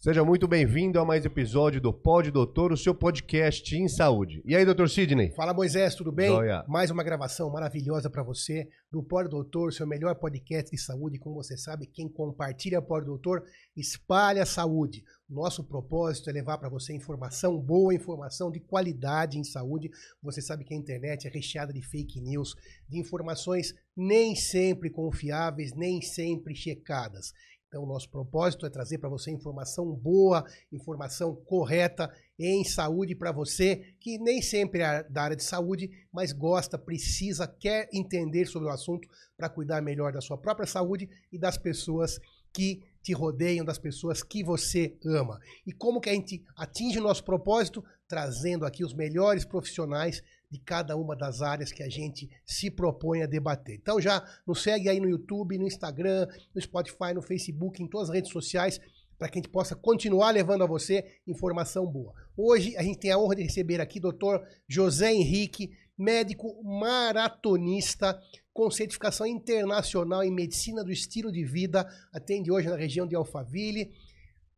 Seja muito bem-vindo a mais um episódio do Pod Doutor, o seu podcast em saúde. E aí, doutor Sidney? Fala, Moisés, tudo bem? Joia. Mais uma gravação maravilhosa para você do Pod Doutor, seu melhor podcast de saúde. Como você sabe, quem compartilha Pod Doutor espalha a saúde. Nosso propósito é levar para você informação boa, informação de qualidade em saúde. Você sabe que a internet é recheada de fake news, de informações nem sempre confiáveis, nem sempre checadas. Então, nosso propósito é trazer para você informação boa, informação correta em saúde para você que nem sempre é da área de saúde, mas gosta, precisa, quer entender sobre o assunto para cuidar melhor da sua própria saúde e das pessoas que te rodeiam, das pessoas que você ama. E como que a gente atinge o nosso propósito? Trazendo aqui os melhores profissionais de cada uma das áreas que a gente se propõe a debater. Então já nos segue aí no YouTube, no Instagram, no Spotify, no Facebook, em todas as redes sociais, para que a gente possa continuar levando a você informação boa. Hoje a gente tem a honra de receber aqui o Dr. José Henrique, médico maratonista com certificação internacional em medicina do estilo de vida, atende hoje na região de Alphaville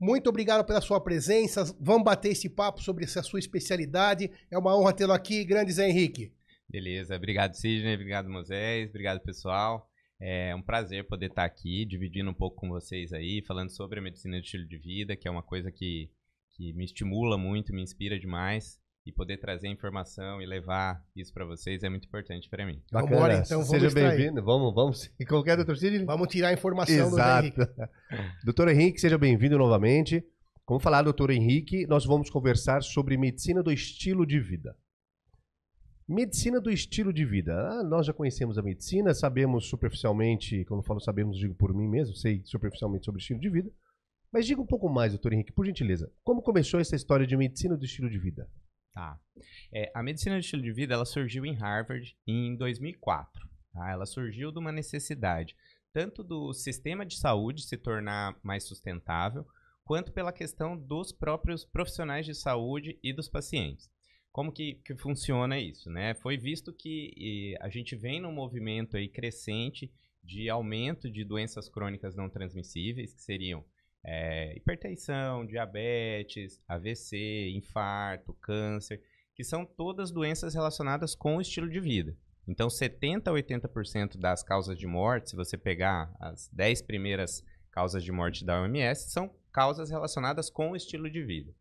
muito obrigado pela sua presença. Vamos bater esse papo sobre essa sua especialidade. É uma honra tê-lo aqui, grande Zé Henrique. Beleza, obrigado Sidney, obrigado Moisés, obrigado pessoal. É um prazer poder estar tá aqui, dividindo um pouco com vocês aí, falando sobre a medicina de estilo de vida, que é uma coisa que, que me estimula muito, me inspira demais e poder trazer informação e levar isso para vocês é muito importante para mim. Bacana. Vambora, então, Seja bem-vindo. Vamos, vamos. E qualquer doutor torcida? Vamos tirar a informação Exato. do Henrique. doutor Henrique, seja bem-vindo novamente. Como falar, doutor Henrique, nós vamos conversar sobre medicina do estilo de vida. Medicina do estilo de vida. Ah, nós já conhecemos a medicina, sabemos superficialmente, quando falo sabemos, digo por mim mesmo, sei superficialmente sobre estilo de vida. Mas diga um pouco mais, doutor Henrique, por gentileza. Como começou essa história de medicina do estilo de vida? Tá. É, a medicina de estilo de vida ela surgiu em Harvard em 2004. Tá? Ela surgiu de uma necessidade tanto do sistema de saúde se tornar mais sustentável, quanto pela questão dos próprios profissionais de saúde e dos pacientes. Como que, que funciona isso? Né? Foi visto que a gente vem num movimento aí crescente de aumento de doenças crônicas não transmissíveis, que seriam é, hipertensão, diabetes, AVC, infarto, câncer, que são todas doenças relacionadas com o estilo de vida. Então, 70% a 80% das causas de morte, se você pegar as 10 primeiras causas de morte da OMS, são causas relacionadas com o estilo de vida.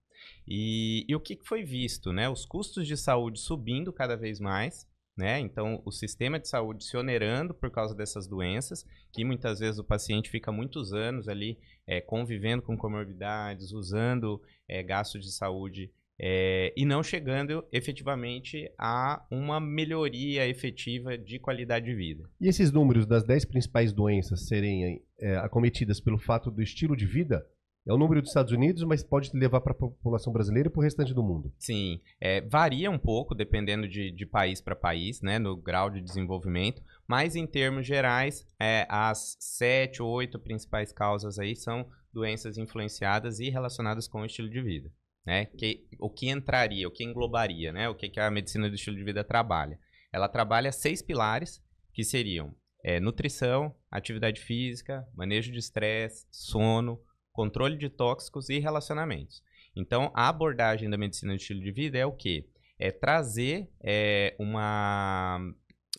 E, e o que foi visto? Né? Os custos de saúde subindo cada vez mais, né? Então, o sistema de saúde se onerando por causa dessas doenças, que muitas vezes o paciente fica muitos anos ali é, convivendo com comorbidades, usando é, gastos de saúde é, e não chegando efetivamente a uma melhoria efetiva de qualidade de vida. E esses números das 10 principais doenças serem acometidas pelo fato do estilo de vida é o número dos Estados Unidos, mas pode levar para a população brasileira e para o restante do mundo. Sim, é, varia um pouco dependendo de, de país para país, né, no grau de desenvolvimento, mas em termos gerais, é, as sete ou oito principais causas aí são doenças influenciadas e relacionadas com o estilo de vida, né, que, o que entraria, o que englobaria, né, o que, que a medicina do estilo de vida trabalha. Ela trabalha seis pilares, que seriam é, nutrição, atividade física, manejo de estresse, sono, controle de tóxicos e relacionamentos. Então, a abordagem da medicina de estilo de vida é o quê? É trazer é, uma,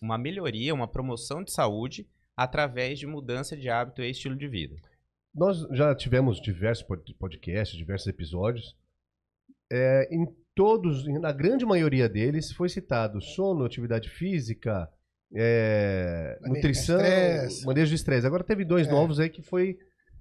uma melhoria, uma promoção de saúde através de mudança de hábito e estilo de vida. Nós já tivemos diversos podcasts, diversos episódios. É, em todos, na grande maioria deles, foi citado sono, atividade física, é, nutrição, manejo de estresse. Agora teve dois é. novos aí que foi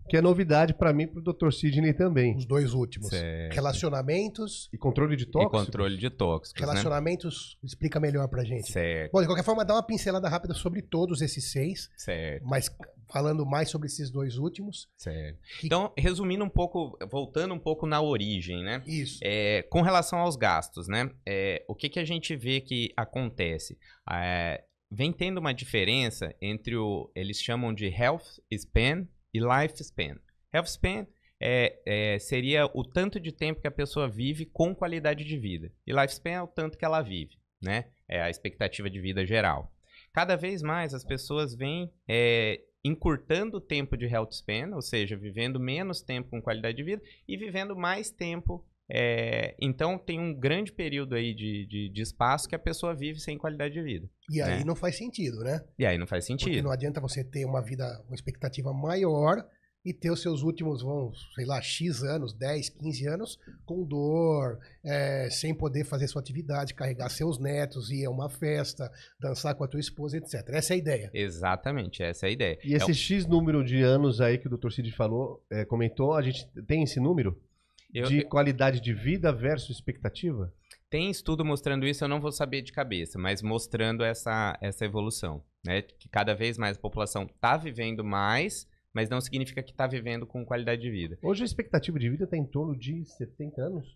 que é novidade para mim para o Dr. Sidney também. Os dois últimos. Certo. Relacionamentos. E controle de tóxicos. E controle de tóxicos. Né? Relacionamentos, né? explica melhor pra gente. Certo. Bom, de qualquer forma, dá uma pincelada rápida sobre todos esses seis. Certo. Mas falando mais sobre esses dois últimos. Certo. Que... Então, resumindo um pouco, voltando um pouco na origem, né? Isso. É, com relação aos gastos, né? É, o que, que a gente vê que acontece? É, vem tendo uma diferença entre o. Eles chamam de health span e lifespan. Healthspan é, é, seria o tanto de tempo que a pessoa vive com qualidade de vida. E lifespan é o tanto que ela vive, né? É a expectativa de vida geral. Cada vez mais as pessoas vêm é, encurtando o tempo de health span, ou seja, vivendo menos tempo com qualidade de vida e vivendo mais tempo é, então tem um grande período aí de, de, de, espaço que a pessoa vive sem qualidade de vida. E né? aí não faz sentido, né? E aí não faz sentido. Porque não adianta você ter uma vida, uma expectativa maior e ter os seus últimos, vamos, sei lá, X anos, 10, 15 anos, com dor, é, sem poder fazer sua atividade, carregar seus netos, ir a uma festa, dançar com a tua esposa, etc. Essa é a ideia. Exatamente, essa é a ideia. E esse é um... X número de anos aí que o Dr. Cid falou, é, comentou, a gente tem esse número? Eu, de qualidade de vida versus expectativa? Tem estudo mostrando isso, eu não vou saber de cabeça, mas mostrando essa, essa evolução, né? Que cada vez mais a população está vivendo mais, mas não significa que está vivendo com qualidade de vida. Hoje a expectativa de vida está em torno de 70 anos?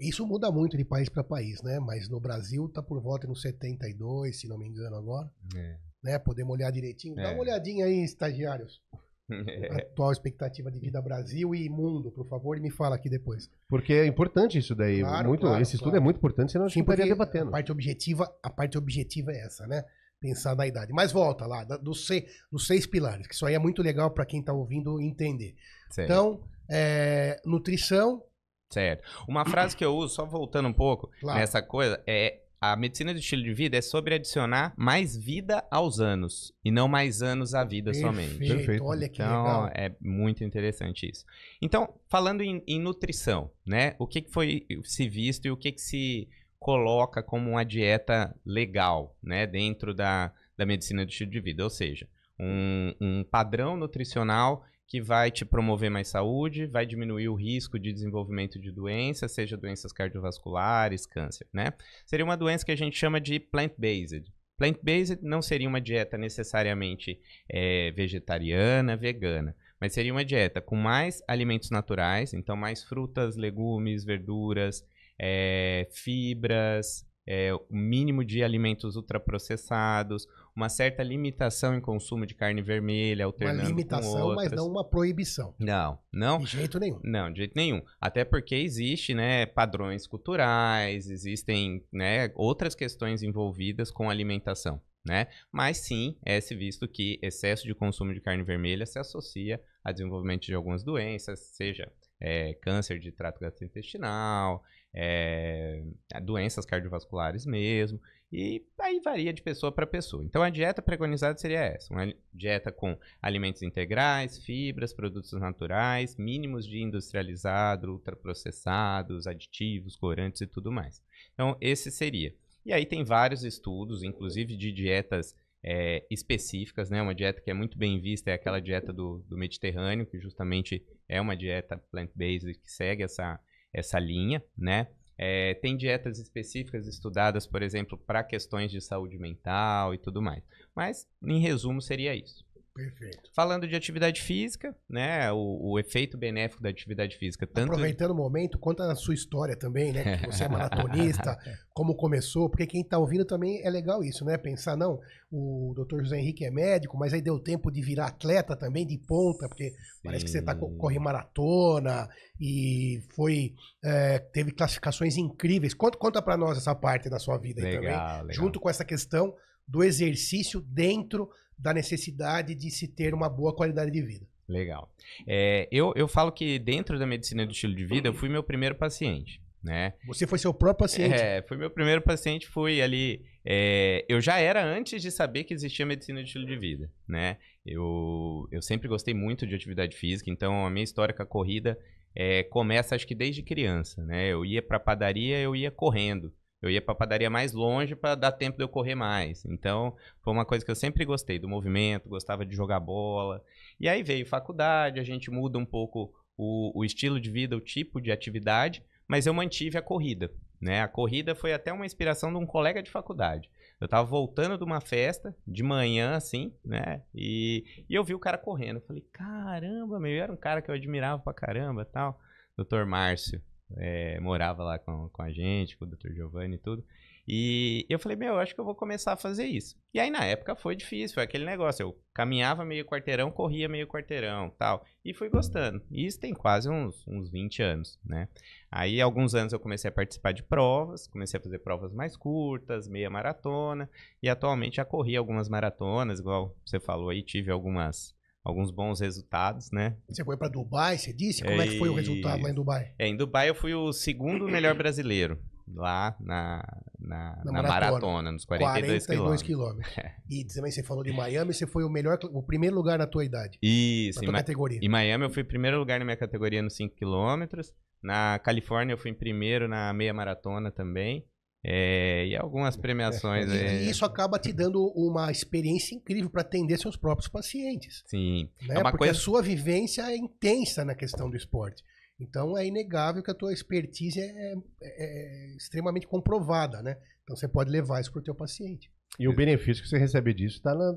Isso muda muito de país para país, né? Mas no Brasil está por volta nos 72, se não me engano agora. É. Né? Podemos olhar direitinho. É. Dá uma é. olhadinha aí, estagiários. É. Atual expectativa de vida Brasil e mundo, por favor, e me fala aqui depois. Porque é importante isso daí. Claro, muito, claro, esse estudo é claro. é muito importante, senão a gente estaria debatendo. A parte, objetiva, a parte objetiva é essa, né? Pensar na idade. Mas volta lá, dos, seis, seis pilares, que isso aí é muito legal para quem está ouvindo entender. Certo. Então, é, nutrição. Certo. Uma frase que eu uso, só voltando um pouco nessa coisa, é a medicina do estilo de vida é sobre adicionar mais vida aos anos e não mais anos à vida Perfeito. somente. Perfeito. Olha que então, legal. é muito interessante isso. Então, falando em, em nutrição, né? O que, que, foi se visto e o que, que se coloca como uma dieta legal, né? Dentro da, da medicina do estilo de vida, ou seja, um, um padrão nutricional que vai te promover mais saúde, vai diminuir o risco de desenvolvimento de doenças, seja doenças cardiovasculares, câncer, né? Seria uma doença que a gente chama de plant-based. Plant-based não seria uma dieta necessariamente é, vegetariana, vegana, mas seria uma dieta com mais alimentos naturais, então mais frutas, legumes, verduras, é, fibras, é, o mínimo de alimentos ultraprocessados, uma certa limitação em consumo de carne vermelha, alternando uma limitação, com outras. mas não uma proibição. Não, não. De jeito nenhum. Não, de jeito nenhum. Até porque existe, né, padrões culturais, existem, né, outras questões envolvidas com alimentação, né? Mas sim, é se visto que excesso de consumo de carne vermelha se associa a desenvolvimento de algumas doenças, seja é, câncer de trato gastrointestinal, é, doenças cardiovasculares mesmo. E aí varia de pessoa para pessoa. Então a dieta preconizada seria essa: uma dieta com alimentos integrais, fibras, produtos naturais, mínimos de industrializado, ultraprocessados, aditivos, corantes e tudo mais. Então esse seria. E aí tem vários estudos, inclusive de dietas é, específicas, né? Uma dieta que é muito bem vista é aquela dieta do, do Mediterrâneo, que justamente é uma dieta plant-based que segue essa, essa linha, né? É, tem dietas específicas estudadas, por exemplo, para questões de saúde mental e tudo mais. Mas, em resumo, seria isso. Perfeito. Falando de atividade física, né? O, o efeito benéfico da atividade física. Tanto... Aproveitando o momento, conta a sua história também, né? Que você é maratonista, como começou, porque quem está ouvindo também é legal isso, né? Pensar, não, o doutor José Henrique é médico, mas aí deu tempo de virar atleta também de ponta, porque Sim. parece que você tá, corre maratona e foi. É, teve classificações incríveis. Conta, conta para nós essa parte da sua vida legal, aí também. Legal. Junto com essa questão do exercício dentro da necessidade de se ter uma boa qualidade de vida. Legal. É, eu, eu falo que dentro da medicina do estilo de vida, eu fui meu primeiro paciente. Né? Você foi seu próprio paciente? É, foi meu primeiro paciente, fui ali. É, eu já era antes de saber que existia medicina de estilo de vida, né? Eu, eu sempre gostei muito de atividade física, então a minha história com a corrida é, começa acho que desde criança, né? Eu ia para padaria, eu ia correndo eu ia para padaria mais longe para dar tempo de eu correr mais. Então, foi uma coisa que eu sempre gostei do movimento, gostava de jogar bola. E aí veio faculdade, a gente muda um pouco o, o estilo de vida, o tipo de atividade, mas eu mantive a corrida. Né? A corrida foi até uma inspiração de um colega de faculdade. Eu estava voltando de uma festa, de manhã, assim, né? E, e eu vi o cara correndo. Eu falei, caramba, meu, era um cara que eu admirava pra caramba tal. Doutor Márcio é, morava lá com, com a gente, com o Dr. Giovanni e tudo. E eu falei, meu, eu acho que eu vou começar a fazer isso. E aí, na época, foi difícil, foi aquele negócio. Eu caminhava meio quarteirão, corria meio quarteirão tal. E fui gostando. E isso tem quase uns, uns 20 anos, né? Aí, alguns anos, eu comecei a participar de provas, comecei a fazer provas mais curtas, meia maratona. E atualmente já corri algumas maratonas, igual você falou aí, tive algumas alguns bons resultados, né? Você foi para Dubai, você disse? Como é, é que foi o resultado lá em Dubai? É, em Dubai eu fui o segundo melhor brasileiro lá na, na, na, na maratona, maratona, nos 42, 42 quilômetros. E também você falou de Miami, você foi o melhor, o primeiro lugar na tua idade. Isso, na tua em categoria. Em Miami eu fui primeiro lugar na minha categoria nos 5 quilômetros. Na Califórnia eu fui em primeiro na meia maratona também. É, e algumas premiações. É, é. E isso acaba te dando uma experiência incrível para atender seus próprios pacientes. Sim. Né? É uma Porque coisa... a sua vivência é intensa na questão do esporte. Então é inegável que a tua expertise é, é, é, é extremamente comprovada, né? Então você pode levar isso para o teu paciente. E o benefício que você recebe disso está na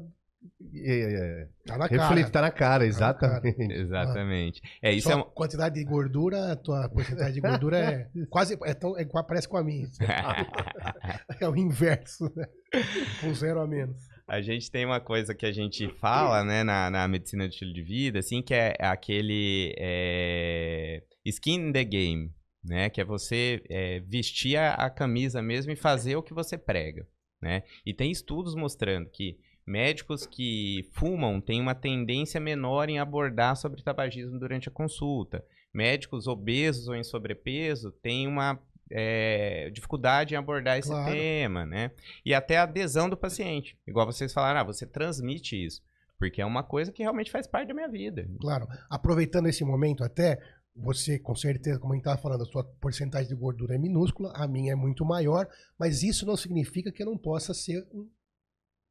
é, é, é. tá na reflete, cara. tá na cara, exatamente. Tá na cara. exatamente. Ah. É, isso é uma... quantidade de gordura, a tua quantidade de gordura é quase é tão, é, parece com a minha. é o inverso, né? Com zero a menos. A gente tem uma coisa que a gente fala, né, na, na medicina de estilo de vida, assim, que é aquele é, skin in the game, né? Que é você é, vestir a, a camisa mesmo e fazer o que você prega, né? E tem estudos mostrando que Médicos que fumam têm uma tendência menor em abordar sobre tabagismo durante a consulta. Médicos obesos ou em sobrepeso têm uma é, dificuldade em abordar esse claro. tema, né? E até a adesão do paciente. Igual vocês falaram, ah, você transmite isso. Porque é uma coisa que realmente faz parte da minha vida. Claro. Aproveitando esse momento até, você, com certeza, como a gente estava falando, a sua porcentagem de gordura é minúscula, a minha é muito maior, mas isso não significa que eu não possa ser um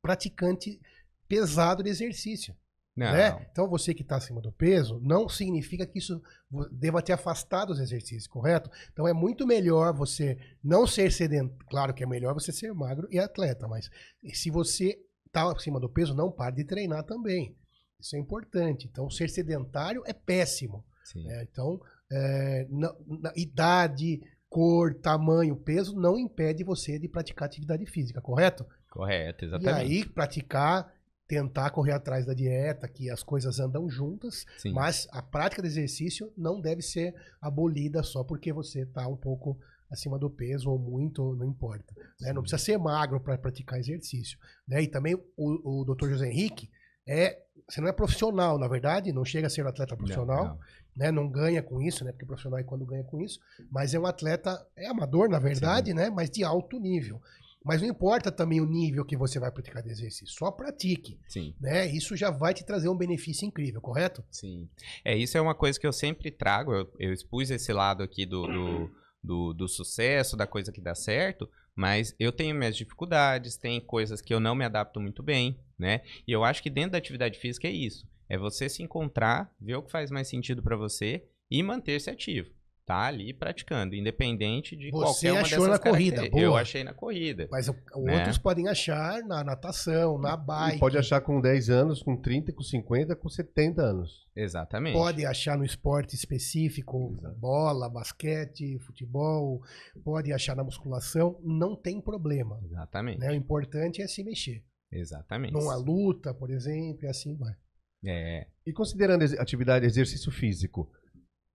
praticante pesado de exercício. Não, né? Então, você que está acima do peso, não significa que isso deva te afastar dos exercícios, correto? Então, é muito melhor você não ser sedentário. Claro que é melhor você ser magro e atleta, mas se você está acima do peso, não pare de treinar também. Isso é importante. Então, ser sedentário é péssimo. É, então, é, na, na idade, cor, tamanho, peso, não impede você de praticar atividade física, correto? Correto, exatamente. E aí, praticar, tentar correr atrás da dieta, que as coisas andam juntas, Sim. mas a prática de exercício não deve ser abolida só porque você está um pouco acima do peso ou muito, não importa. Né? Não precisa ser magro para praticar exercício. Né? E também o, o Dr. José Henrique é você não é profissional, na verdade, não chega a ser um atleta profissional, não, não. né? Não ganha com isso, né? Porque profissional é quando ganha com isso, mas é um atleta, é amador, na verdade, Sim. né? Mas de alto nível. Mas não importa também o nível que você vai praticar de exercício, só pratique. Sim. Né? Isso já vai te trazer um benefício incrível, correto? Sim. É, isso é uma coisa que eu sempre trago, eu, eu expus esse lado aqui do, do do, do sucesso, da coisa que dá certo, mas eu tenho minhas dificuldades, tem coisas que eu não me adapto muito bem, né? E eu acho que dentro da atividade física é isso. É você se encontrar, ver o que faz mais sentido para você e manter-se ativo tá ali praticando, independente de Você qualquer uma achou na corrida, boa. Eu achei na corrida. Mas né? outros podem achar na natação, na bike. E pode achar com 10 anos, com 30, com 50, com 70 anos. Exatamente. Pode achar no esporte específico, Exato. bola, basquete, futebol, pode achar na musculação, não tem problema. Exatamente. Né? O importante é se mexer. Exatamente. Numa luta, por exemplo, e assim vai. É. E considerando atividade, exercício físico,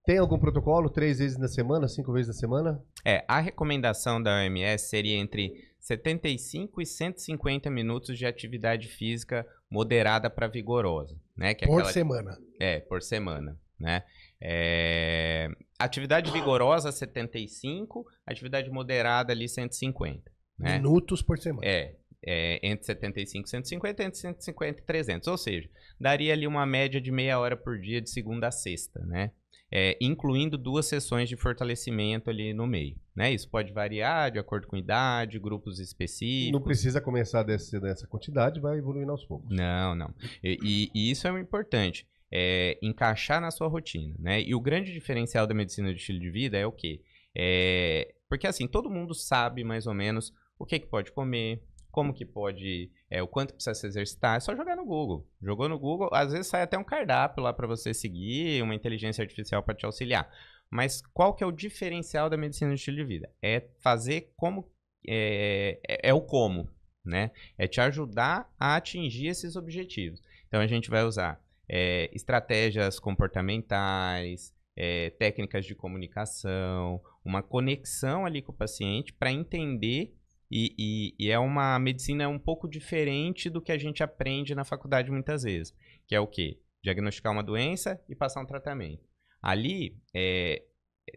tem algum protocolo? Três vezes na semana, cinco vezes na semana? É, a recomendação da OMS seria entre 75 e 150 minutos de atividade física moderada para vigorosa, né? Que é por aquela... semana. É, por semana, né? É... Atividade vigorosa 75, atividade moderada ali 150. Né? Minutos por semana. É, é, entre 75 e 150, entre 150 e 300. Ou seja, daria ali uma média de meia hora por dia de segunda a sexta, né? é, incluindo duas sessões de fortalecimento ali no meio. Né? Isso pode variar de acordo com idade, grupos específicos. Não precisa começar desse, dessa quantidade, vai evoluindo aos poucos. Não, não. E, e isso é importante. É, encaixar na sua rotina, né? E o grande diferencial da medicina de estilo de vida é o quê? É, porque assim, todo mundo sabe mais ou menos o que, que pode comer, como que pode, é, o quanto precisa se exercitar, é só jogar no Google. Jogou no Google, às vezes sai até um cardápio lá para você seguir, uma inteligência artificial para te auxiliar. Mas qual que é o diferencial da medicina de estilo de vida? É fazer como é, é, é o como, né? É te ajudar a atingir esses objetivos. Então a gente vai usar é, estratégias comportamentais, é, técnicas de comunicação, uma conexão ali com o paciente para entender e, e, e, é uma medicina é um pouco diferente do que a gente aprende na faculdade muitas vezes, que é o quê? Diagnosticar uma doença e passar um tratamento. Ali, é,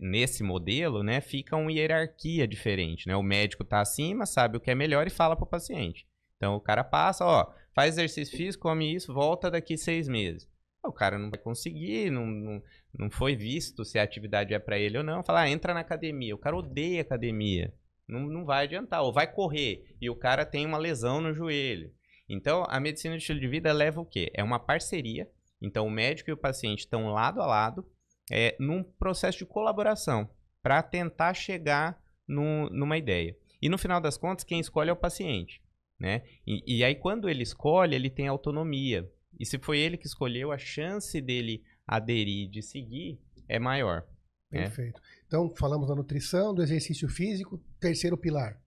nesse modelo, né, fica uma hierarquia diferente, né? O médico está acima, sabe o que é melhor e fala para o paciente. Então, o cara passa, ó, faz exercício físico, come isso, volta daqui seis meses. O cara não vai conseguir, não, não, não foi visto se a atividade é para ele ou não. Fala, ah, entra na academia. O cara odeia academia. Não, não vai adiantar. Ou vai correr e o cara tem uma lesão no joelho. Então, a medicina de estilo de vida leva o quê? É uma parceria. Então, o médico e o paciente estão lado a lado é, num processo de colaboração para tentar chegar no, numa ideia. E no final das contas, quem escolhe é o paciente. Né? E, e aí, quando ele escolhe, ele tem autonomia. E se foi ele que escolheu, a chance dele aderir, de seguir, é maior. Né? Perfeito. É? Então, falamos da nutrição, do exercício físico, terceiro pilar.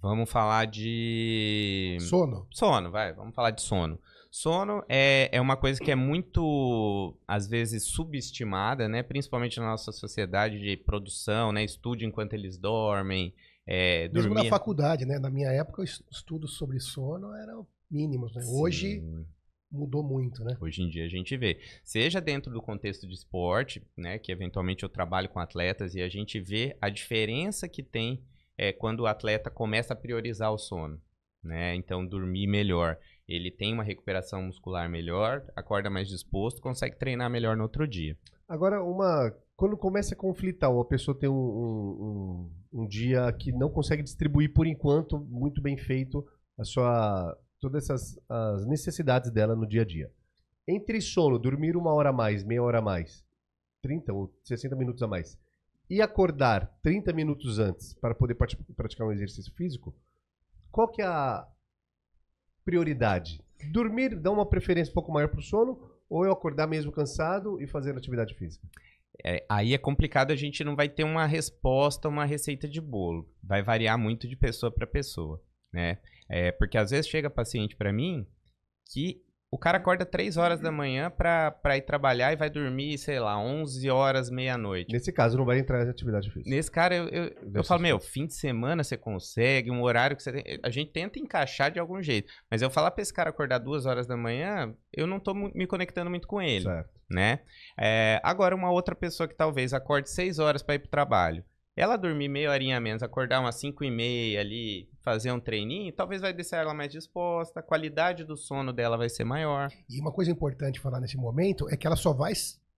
Vamos falar de. Sono. Sono, vai, vamos falar de sono. Sono é, é uma coisa que é muito, às vezes, subestimada, né? Principalmente na nossa sociedade de produção, né? Estude enquanto eles dormem. É, Mesmo na faculdade, né? Na minha época, estudos sobre sono eram mínimos, né? Hoje, mudou muito, né? Hoje em dia a gente vê. Seja dentro do contexto de esporte, né? Que eventualmente eu trabalho com atletas e a gente vê a diferença que tem é, quando o atleta começa a priorizar o sono. Né? Então, dormir melhor. Ele tem uma recuperação muscular melhor, acorda mais disposto, consegue treinar melhor no outro dia. Agora, uma quando começa a conflitar, uma pessoa tem um, um, um, dia que não consegue distribuir por enquanto, muito bem feito, a sua todas essas as necessidades dela no dia a dia. Entre sono, dormir uma hora a mais, meia hora a mais, 30 ou 60 minutos a mais, e acordar 30 minutos antes para poder praticar um exercício físico, qual que é a prioridade? Dormir dá uma preferência um pouco maior para o sono ou eu acordar mesmo cansado e fazer atividade física? É, aí é complicado, a gente não vai ter uma resposta, uma receita de bolo. Vai variar muito de pessoa para pessoa, né? É, porque às vezes chega paciente para mim que o cara acorda 3 horas da manhã para ir trabalhar e vai dormir, sei lá, 11 horas, meia-noite. Nesse caso, não vai entrar em atividade física. Nesse cara, eu, eu, eu, falo, meu, fim de semana você consegue, um horário que você tem. A gente tenta encaixar de algum jeito. Mas eu falar pra esse cara acordar 2 horas da manhã, eu não tô me conectando muito com ele. Certo. Né? É, agora, uma outra pessoa que talvez acorde 6 horas para ir pro trabalho ela dormir meia horinha a menos, acordar umas 5 e meia ali, fazer um treininho, talvez vai deixar ela mais disposta, a qualidade do sono dela vai ser maior. E uma coisa importante falar nesse momento é que ela só vai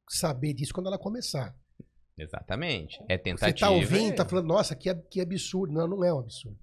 saber disso quando ela começar. Exatamente. É tentativa. Você tá ouvindo, tá é. falando, nossa, que, que absurdo. Não, não é um absurdo.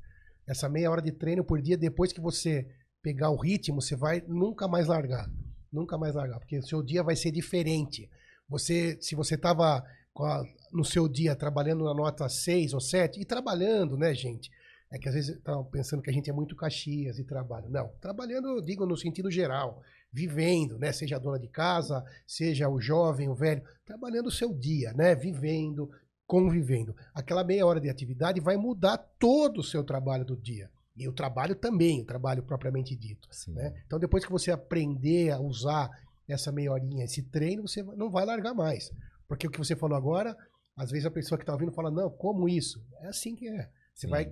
Essa meia hora de treino por dia, depois que você pegar o ritmo, você vai nunca mais largar. Nunca mais largar, porque o seu dia vai ser diferente. Você, se você tava a, no seu dia trabalhando na nota 6 ou 7 e trabalhando, né, gente? É que às vezes estão tá pensando que a gente é muito Caxias e trabalho. Não, trabalhando, digo, no sentido geral, vivendo, né? Seja a dona de casa, seja o jovem, o velho, trabalhando o seu dia, né? Vivendo, convivendo. Aquela meia hora de atividade vai mudar todo o seu trabalho do dia. E o trabalho também, o trabalho propriamente dito. Né? Então, depois que você aprender a usar essa meia horinha, esse treino, você não vai largar mais. Porque o que você falou agora, às vezes a pessoa que está ouvindo fala, não, como isso? É assim que é. Você Sim. vai,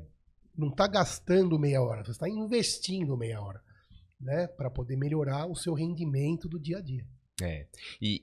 não está gastando meia hora, você está investindo meia hora, né? Para poder melhorar o seu rendimento do dia a dia. É. E,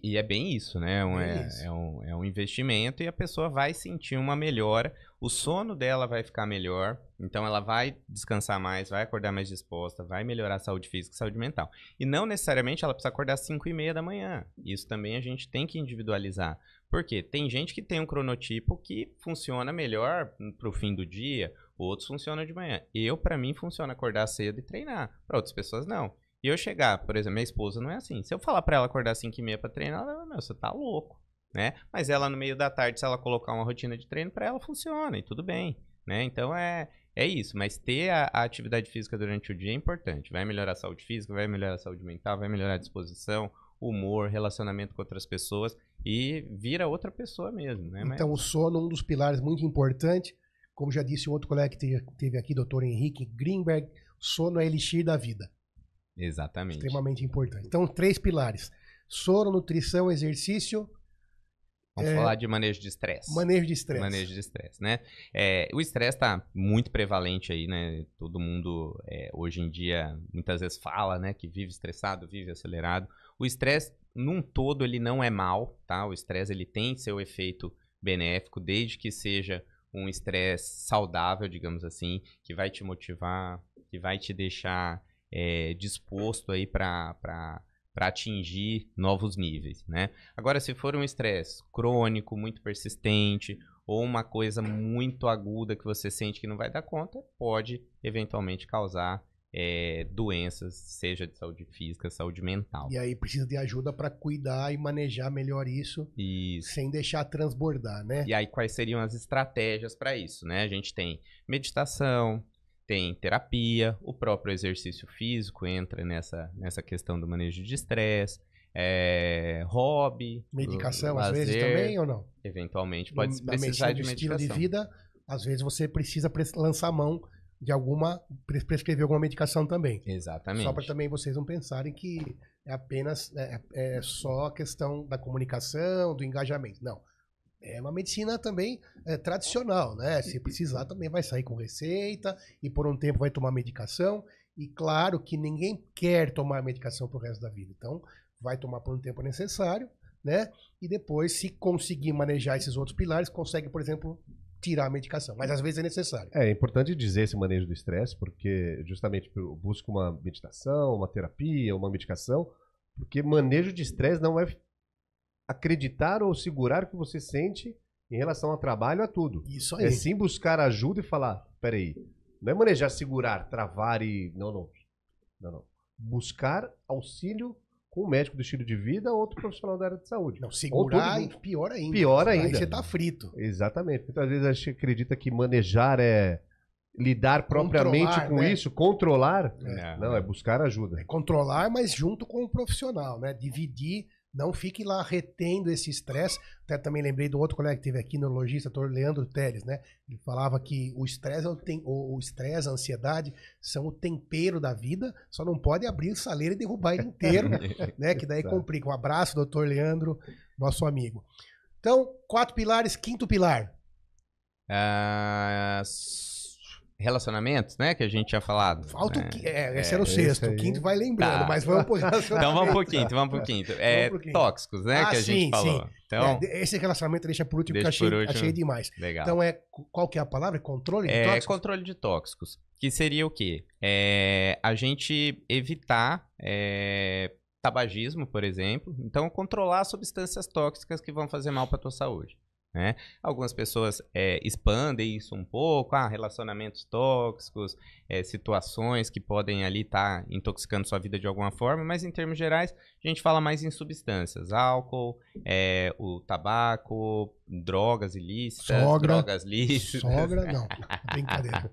e, e, é bem isso, né? É um, é, isso. É, um, é, um, investimento e a pessoa vai sentir uma melhora, o sono dela vai ficar melhor, então ela vai descansar mais, vai acordar mais disposta, vai melhorar a saúde física e saúde mental. E não necessariamente ela precisa acordar às 5 e meia da manhã. Isso também a gente tem que individualizar. Porque tem gente que tem um cronotipo que funciona melhor para o fim do dia, outros funcionam de manhã. Eu, para mim, funciona acordar cedo e treinar. Para outras pessoas, não. E eu chegar, por exemplo, minha esposa não é assim. Se eu falar para ela acordar 5 e meia pra treinar, ela, meu, você tá louco, né? Mas ela, no meio da tarde, se ela colocar uma rotina de treino para ela, funciona e tudo bem, né? Então é, é isso, mas ter a, a, atividade física durante o dia é importante. Vai melhorar a saúde física, vai melhorar a saúde mental, vai melhorar a disposição, humor, relacionamento com outras pessoas e vira outra pessoa mesmo, né? Então mas... o sono é um dos pilares muito importante. Como já disse um outro colega que teve aqui, doutor Henrique Greenberg, sono é elixir da vida. Exatamente. Extremamente importante. Então, três pilares: soro, nutrição, exercício. Vamos é... falar de manejo de estresse. Manejo de estresse. Manejo de estresse, né? É, o estresse está muito prevalente aí, né? Todo mundo é, hoje em dia muitas vezes fala, né? Que vive estressado, vive acelerado. O estresse, num todo, ele não é mal, tá? O estresse, ele tem seu efeito benéfico, desde que seja um estresse saudável, digamos assim, que vai te motivar, que vai te deixar é, disposto aí para atingir novos níveis, né? Agora, se for um estresse crônico, muito persistente, ou uma coisa muito aguda que você sente que não vai dar conta, pode eventualmente causar é, doenças, seja de saúde física, saúde mental. E aí precisa de ajuda para cuidar e manejar melhor isso, isso, sem deixar transbordar, né? E aí quais seriam as estratégias para isso, né? A gente tem meditação, tem terapia, o próprio exercício físico entra nessa, nessa questão do manejo de estresse, é, hobby. Medicação, lazer, às vezes também ou não? Eventualmente pode -se precisar de medicação. estilo de vida, às vezes você precisa lançar mão de alguma. prescrever alguma medicação também. Exatamente. Só para também vocês não pensarem que é apenas. É, é, é só a questão da comunicação, do engajamento. Não é uma medicina também é, tradicional, né? Se precisar também vai sair com receita e por um tempo vai tomar medicação. E claro que ninguém quer tomar medicação pro resto da vida. Então, vai tomar por um tempo necessário, né? E depois, se conseguir manejar esses outros pilares, consegue, por exemplo, tirar a medicação. Mas às vezes é necessário. É, é importante dizer esse manejo do estresse, porque justamente eu busco uma meditação, uma terapia, uma medicação, porque manejo de estresse não é acreditar ou segurar o que você sente em relação ao trabalho, a tudo. Isso é aí. É sim buscar ajuda e falar, peraí, não é manejar segurar, travar e... Não, não. Não, não. Buscar auxílio com o médico do estilo de vida ou outro profissional da área de saúde. Não, segurar e pior ainda. Pior ainda. Aí você tá frito. Exatamente. Muitas vezes a gente acredita que manejar é lidar propriamente controlar, com né? isso, controlar. É. Não, é buscar ajuda. É controlar, mas junto com o profissional, né? Dividir não fique lá retendo esse estresse. Até também lembrei do outro colega que teve aqui, neurologista, doutor Leandro Teles, né? Ele falava que o estresse, é o estresse, a ansiedade são o tempero da vida, só não pode abrir o saleiro e derrubar ele inteiro, né? Que daí complica. Um abraço, doutor Leandro, nosso amigo. Então, quatro pilares, quinto pilar. Uh, relacionamentos, né? Que a gente tinha falado. Falta né? o quinto. É, esse é, era o sexto. O quinto vai lembrando, tá. mas vamos pro relacionamento. Então vamos pro quinto, vamos pro quinto. É, tóxicos, né? Ah, que a gente sim, falou. Sim. Então, é, esse relacionamento deixa por último, deixa porque achei, último. achei demais. Legal. Então é. Qual que é a palavra? Controle de é, tóxicos? É controle de tóxicos. Que seria o quê? É, a gente evitar. É, tabagismo, por exemplo. Então, controlar substâncias tóxicas que vão fazer mal para tua saúde. Né? Algumas pessoas é, expandem isso um pouco, ah, relacionamentos tóxicos, é, situações que podem ali estar tá intoxicando sua vida de alguma forma, mas em termos gerais, a gente fala mais em substâncias, álcool, é, o tabaco, drogas ilícitas, sogra, drogas lícitas. Sogra, não, brincadeira.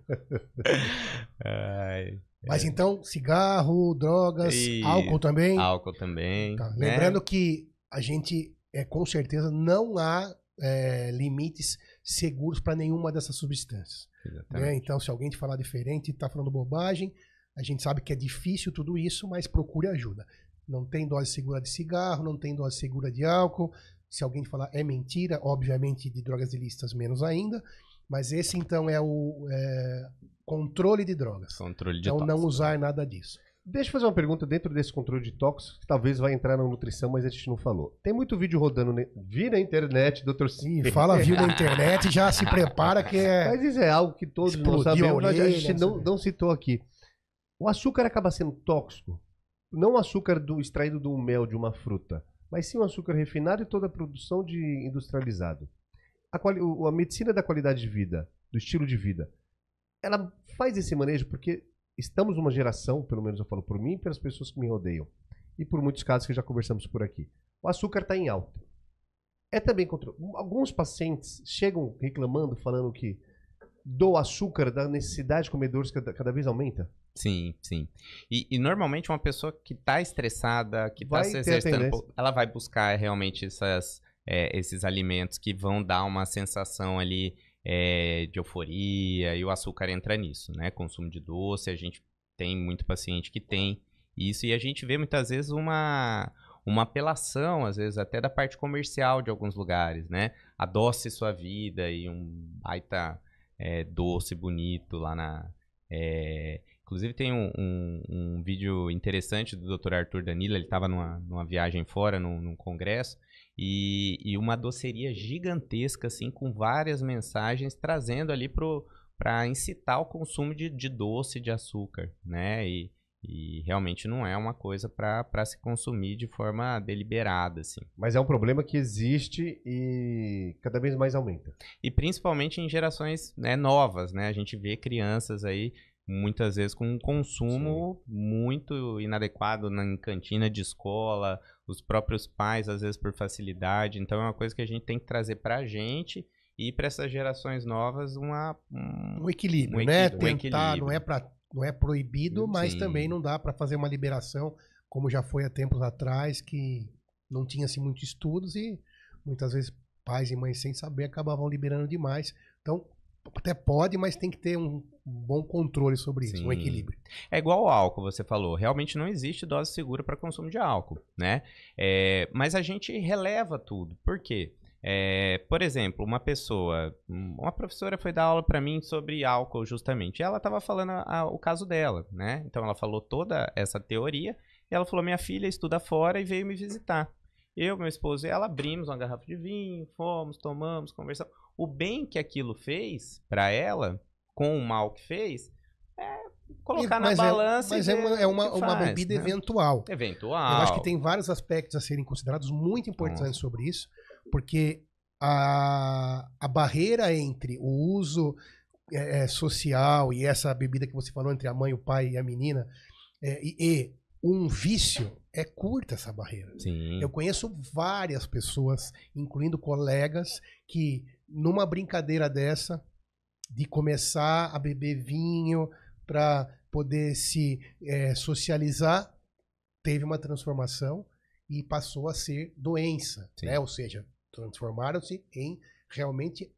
Ai. Mas é. então, cigarro, drogas, e... álcool também? Álcool também. Tá. Né? Lembrando que a gente, é, com certeza, não há é, limites seguros para nenhuma dessas substâncias. Né? Então, se alguém te falar diferente, está falando bobagem, a gente sabe que é difícil tudo isso, mas procure ajuda. Não tem dose segura de cigarro, não tem dose segura de álcool. Se alguém te falar é mentira, obviamente de drogas ilícitas menos ainda. Mas esse então é o é, controle de drogas. Controle de então tóxico. não usar nada disso. Deixa eu fazer uma pergunta dentro desse controle de tóxicos, que talvez vai entrar na nutrição, mas a gente não falou. Tem muito vídeo rodando ne... vira na internet, doutor Sim. Fala via na internet e já se prepara que é. Mas isso é algo que todos não sabemos, a, a gente não, né? não citou aqui. O açúcar acaba sendo tóxico. Não o açúcar do, extraído do mel de uma fruta, mas sim o açúcar refinado e toda a produção de industrializado. A, quali... a medicina da qualidade de vida, do estilo de vida, ela faz esse manejo porque estamos numa geração, pelo menos eu falo por mim, pelas pessoas que me rodeiam, e por muitos casos que já conversamos por aqui. O açúcar está em alta. É também contra. Alguns pacientes chegam reclamando, falando que do açúcar, da necessidade de comer doce cada, cada vez aumenta. Sim, sim. E, e, normalmente uma pessoa que está estressada, que está se exercitando, ela vai buscar realmente essas, é, esses alimentos que vão dar uma sensação ali é, de euforia e o açúcar entra nisso, né? Consumo de doce, a gente tem muito paciente que tem isso e a gente vê muitas vezes uma uma apelação, às vezes até da parte comercial de alguns lugares, né? Adoce sua vida e um baita é, doce bonito lá na. É... Inclusive tem um, um, um, vídeo interessante do Dr. Arthur Danilo, ele estava numa, numa viagem fora, num, num congresso, e, e uma doceria gigantesca, assim, com várias mensagens trazendo ali para incitar o consumo de, de doce, de açúcar, né? E, e realmente não é uma coisa para se consumir de forma deliberada, assim. Mas é um problema que existe e cada vez mais aumenta. E principalmente em gerações né, novas, né? A gente vê crianças aí muitas vezes com um consumo Sim. muito inadequado na, em cantina de escola, os próprios pais, às vezes por facilidade. Então é uma coisa que a gente tem que trazer para a gente e para essas gerações novas uma, um, um, equilíbrio, um né? equilíbrio, né? Tentar, equilíbrio. não é para não é proibido, hum, mas Sim. também não dá para fazer uma liberação como já foi há tempos atrás que não tinha assim muitos estudos e muitas vezes pais e mães sem saber acabavam liberando demais. Então, até pode, mas tem que ter um bom controle sobre isso, Sim. um equilíbrio. É igual ao álcool, você falou. Realmente não existe dose segura para consumo de álcool, né? É, mas a gente releva tudo. Por quê? É, por exemplo, uma pessoa, uma professora foi dar aula para mim sobre álcool justamente, e ela estava falando a, a, o caso dela, né? Então ela falou toda essa teoria, e ela falou: minha filha estuda fora e veio me visitar. Eu, meu esposo e ela abrimos uma garrafa de vinho, fomos, tomamos, conversamos. O bem que aquilo fez para ela, com o mal que fez, é colocar e, na balança. É, mas é, é uma, é uma, faz, bebida né? eventual. Eventual. Eu acho que tem vários aspectos a serem considerados muito importantes hum. sobre isso, porque a, a barreira entre o uso é, é, social e essa bebida que você falou entre a mãe, o pai e a menina, é, e, e um vício, é curta essa barreira. Sim. Eu conheço várias pessoas, incluindo colegas, que numa brincadeira dessa, de começar a beber vinho para poder se é, socializar, teve uma transformação e passou a ser doença, né? Ou seja, transformaram-se em realmente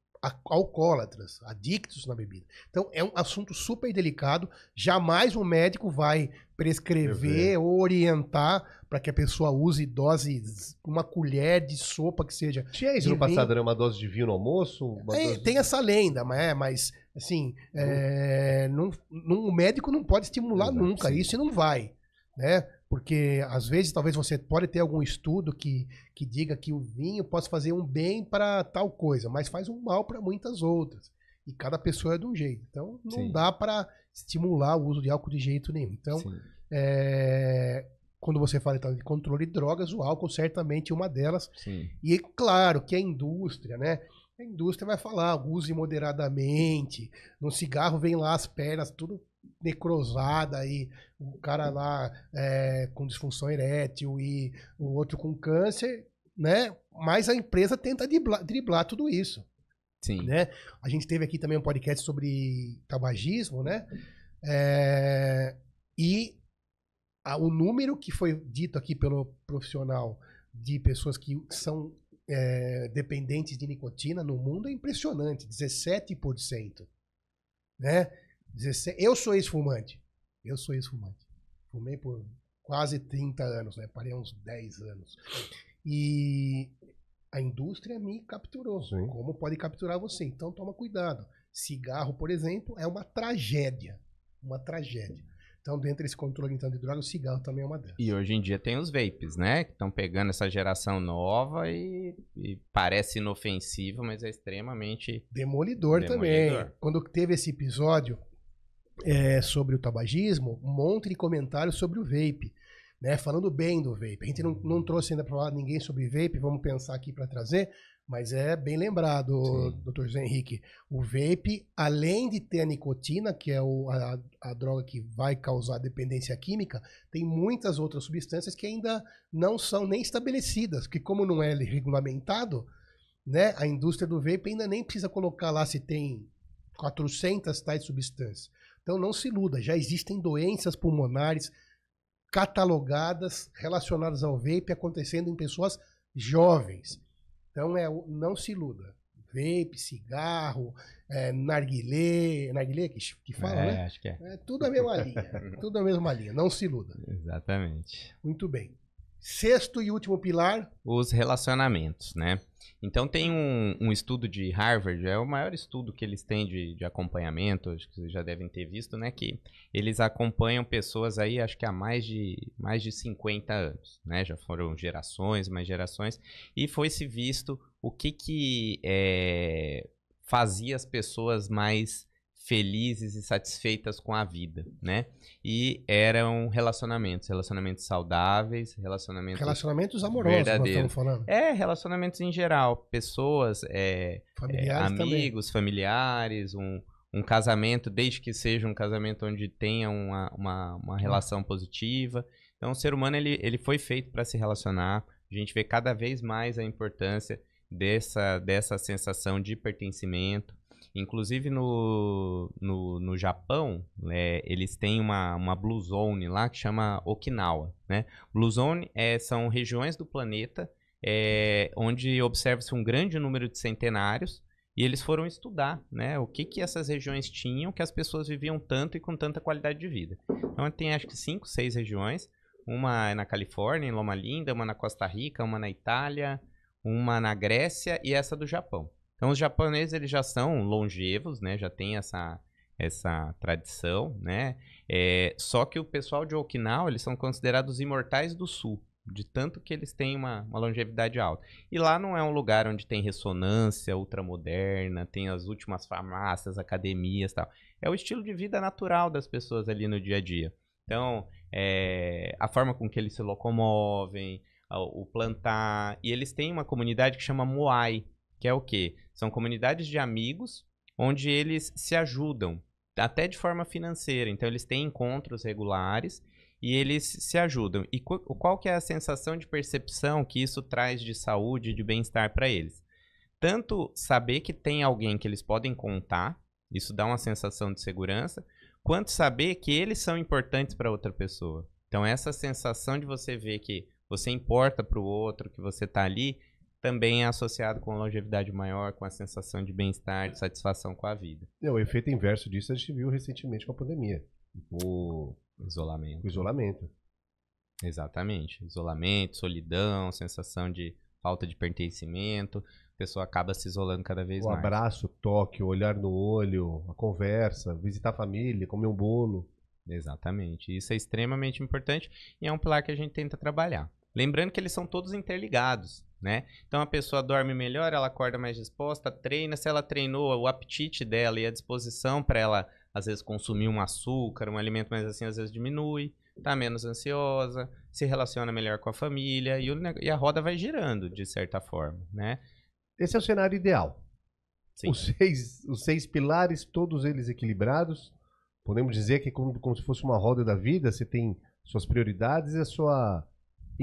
alcoólatras, adictos na bebida. Então é um assunto super delicado. Jamais um médico vai prescrever ou orientar para que a pessoa use dose, uma colher de sopa que seja. Tinha isso no passado, era uma dose de vinho no almoço? É, dose... Tem essa lenda, mas, é, mas assim, É, não, não, o médico não pode estimular Exato, nunca, sim. isso não vai, né? Porque às vezes talvez você pode ter algum estudo que, que diga que o vinho pode fazer um bem para tal coisa, mas faz um mal para muitas outras. E cada pessoa é de um jeito. Então não sim. dá para estimular o uso de álcool de jeito nenhum. Então, é, quando você fala então, de controle de drogas, o álcool certamente é uma delas. Sim. E é claro que a indústria, né? A indústria vai falar, use moderadamente. No cigarro vem lá as pernas, tudo necrosada aí, o cara lá é, com disfunção erétil e o outro com câncer, né? Mas a empresa tenta driblar, driblar tudo isso. Sim. Né? A gente teve aqui também um podcast sobre tabagismo, né? É, e a, o número que foi dito aqui pelo profissional de pessoas que são é, dependentes de nicotina no mundo é impressionante, 17%. Né? 17, eu sou ex-fumante. Eu sou ex-fumante. Fumei por quase 30 anos, né? Parei uns 10 anos. E a indústria me capturou, Sim. como pode capturar você. Então toma cuidado. Cigarro, por exemplo, é uma tragédia. Uma tragédia. Então, dentro desse controle então, de droga, o cigarro também é uma delas. E hoje em dia tem os vapes, né? Que estão pegando essa geração nova e, e, parece inofensivo, mas é extremamente. Demolidor, demolidor. também. Quando teve esse episódio é, sobre o tabagismo, um monte de comentários sobre o vape né, falando bem do vape. A gente não, não trouxe ainda para falar ninguém sobre vape, vamos pensar aqui para trazer, mas é bem lembrado, Sim. doutor Zé Henrique. O vape, além de ter a nicotina, que é o, a, a, droga que vai causar dependência química, tem muitas outras substâncias que ainda não são nem estabelecidas, que como não é regulamentado, né, a indústria do vape ainda nem precisa colocar lá se tem 400 tais substâncias. Então não se iluda, já existem doenças pulmonares, catalogadas, relacionadas ao vape, acontecendo em pessoas jovens. Então, é, não se iluda. Vape, cigarro, é, narguilé, narguilé que, que fala, é, né? Acho que é. é. Tudo a mesma linha. tudo a mesma linha, não se iluda. Exatamente. Muito bem. Sexto e último pilar? Os relacionamentos, né? Então tem um, um, estudo de Harvard, é o maior estudo que eles têm de, de, acompanhamento, acho que vocês já devem ter visto, né? Que eles acompanham pessoas aí, acho que há mais de, mais de 50 anos, né? Já foram gerações, mais gerações, e foi-se visto o que que é, fazia as pessoas mais felizes e satisfeitas com a vida, né? E eram relacionamentos, relacionamentos saudáveis, relacionamentos relacionamentos amorosos, verdadeiros. nós estamos falando. É, relacionamentos em geral, pessoas, é, familiares é, amigos, também. familiares, um, um casamento, desde que seja um casamento onde tenha uma, uma, uma relação positiva. Então, o ser humano ele, ele foi feito para se relacionar. A gente vê cada vez mais a importância dessa, dessa sensação de pertencimento Inclusive no, no, no Japão, é, eles têm uma, uma Blue Zone lá que chama Okinawa. Né? Blue Zone é, são regiões do planeta é, onde observa-se um grande número de centenários e eles foram estudar né, o que, que essas regiões tinham que as pessoas viviam tanto e com tanta qualidade de vida. Então tem acho que cinco, seis regiões. Uma é na Califórnia, em Loma Linda, uma na Costa Rica, uma na Itália, uma na Grécia e essa do Japão. Então os japoneses eles já são longevos, né? Já tem essa essa tradição, né? É, só que o pessoal de Okinawa eles são considerados imortais do sul, de tanto que eles têm uma, uma longevidade alta. E lá não é um lugar onde tem ressonância ultramoderna, tem as últimas farmácias, academias, tal. É o estilo de vida natural das pessoas ali no dia a dia. Então, é, a forma com que eles se locomovem, o plantar. E eles têm uma comunidade que chama Moai, que é o quê? São comunidades de amigos onde eles se ajudam, até de forma financeira. Então eles têm encontros regulares e eles se ajudam. E qual que é a sensação de percepção que isso traz de saúde, de bem-estar para eles? Tanto saber que tem alguém que eles podem contar, isso dá uma sensação de segurança, quanto saber que eles são importantes para outra pessoa. Então essa sensação de você ver que você importa para o outro, que você está ali, também é associado com longevidade maior, com a sensação de bem-estar, de satisfação com a vida. É o efeito inverso disso a gente viu recentemente com a pandemia. O isolamento. O isolamento. Exatamente. Isolamento, solidão, sensação de falta de pertencimento. A pessoa acaba se isolando cada vez o mais. O abraço, o toque, o olhar no olho, a conversa, visitar a família, comer um bolo. Exatamente. Isso é extremamente importante e é um pilar que a gente tenta trabalhar. Lembrando que eles são todos interligados, né? Então a pessoa dorme melhor, ela acorda mais disposta, treina. Se ela treinou o apetite dela e a disposição para ela, às vezes, consumir um açúcar, um alimento mais assim, às vezes diminui, tá menos ansiosa, se relaciona melhor com a família e, o, e a roda vai girando, de certa forma, né? Esse é o cenário ideal. Sim. Os, seis, os seis pilares, todos eles equilibrados. Podemos dizer que é como, como se fosse uma roda da vida, você tem suas prioridades e a sua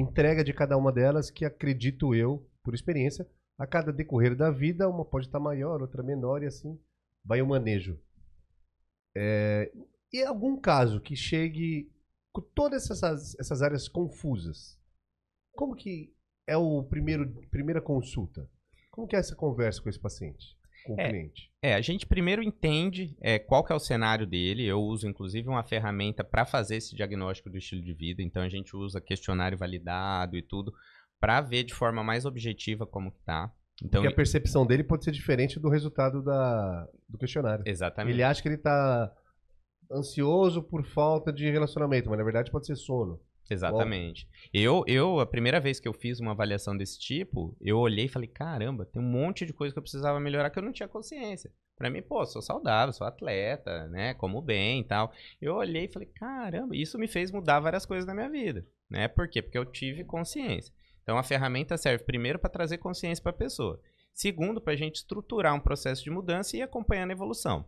entrega de cada uma delas, que acredito eu, por experiência, a cada decorrer da vida, uma pode estar maior, outra menor, e assim vai o manejo. É, e algum caso que chegue com todas essas, essas áreas confusas, como que é o primeiro primeira consulta? Como que é essa conversa com esse paciente? com o é, cliente? É, a gente primeiro entende é, qual que é o cenário dele. Eu uso, inclusive, uma ferramenta para fazer esse diagnóstico do estilo de vida. Então, a gente usa questionário validado e tudo para ver de forma mais objetiva como que tá. Então, Porque a percepção dele pode ser diferente do resultado da, do questionário. Exatamente. Ele acha que ele está ansioso por falta de relacionamento, mas na verdade pode ser sono. Exatamente. Eu, eu, a primeira vez que eu fiz uma avaliação desse tipo, eu olhei e falei, caramba, tem um monte de coisa que eu precisava melhorar que eu não tinha consciência. Pra mim, pô, sou saudável, sou atleta, né? Como bem e tal. Eu olhei e falei, caramba, isso me fez mudar várias coisas na minha vida, né? Por quê? Porque eu tive consciência. Então a ferramenta serve primeiro para trazer consciência para a pessoa. Segundo, para a gente estruturar um processo de mudança e ir acompanhando a evolução.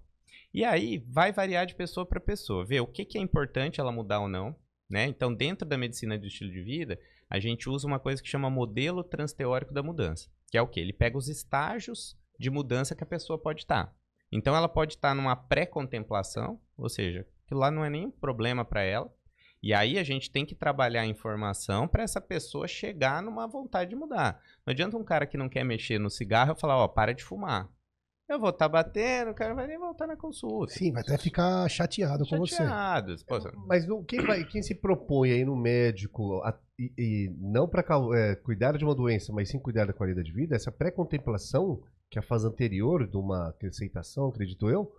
E aí vai variar de pessoa para pessoa, ver o que, que é importante ela mudar ou não, né? Então, dentro da medicina do estilo de vida, a gente usa uma coisa que chama modelo transteórico da mudança, que é o que Ele pega os estágios de mudança que a pessoa pode estar. Tá. Então, ela pode estar tá numa pré-contemplação, ou seja, que lá não é nenhum problema para ela. E aí a gente tem que trabalhar a informação para essa pessoa chegar numa vontade de mudar. Não adianta um cara que não quer mexer no cigarro eu falar, ó, para de fumar. Eu vou estar tá batendo, o cara vai nem voltar na consulta. Sim, vai até ficar chateado, chateado com você. Chateado. É, mas o, quem, vai, quem se propõe aí no médico, a, e, e, não para é, cuidar de uma doença, mas sim cuidar da qualidade de vida, essa pré-contemplação, que é a fase anterior de uma aceitação, acredito eu,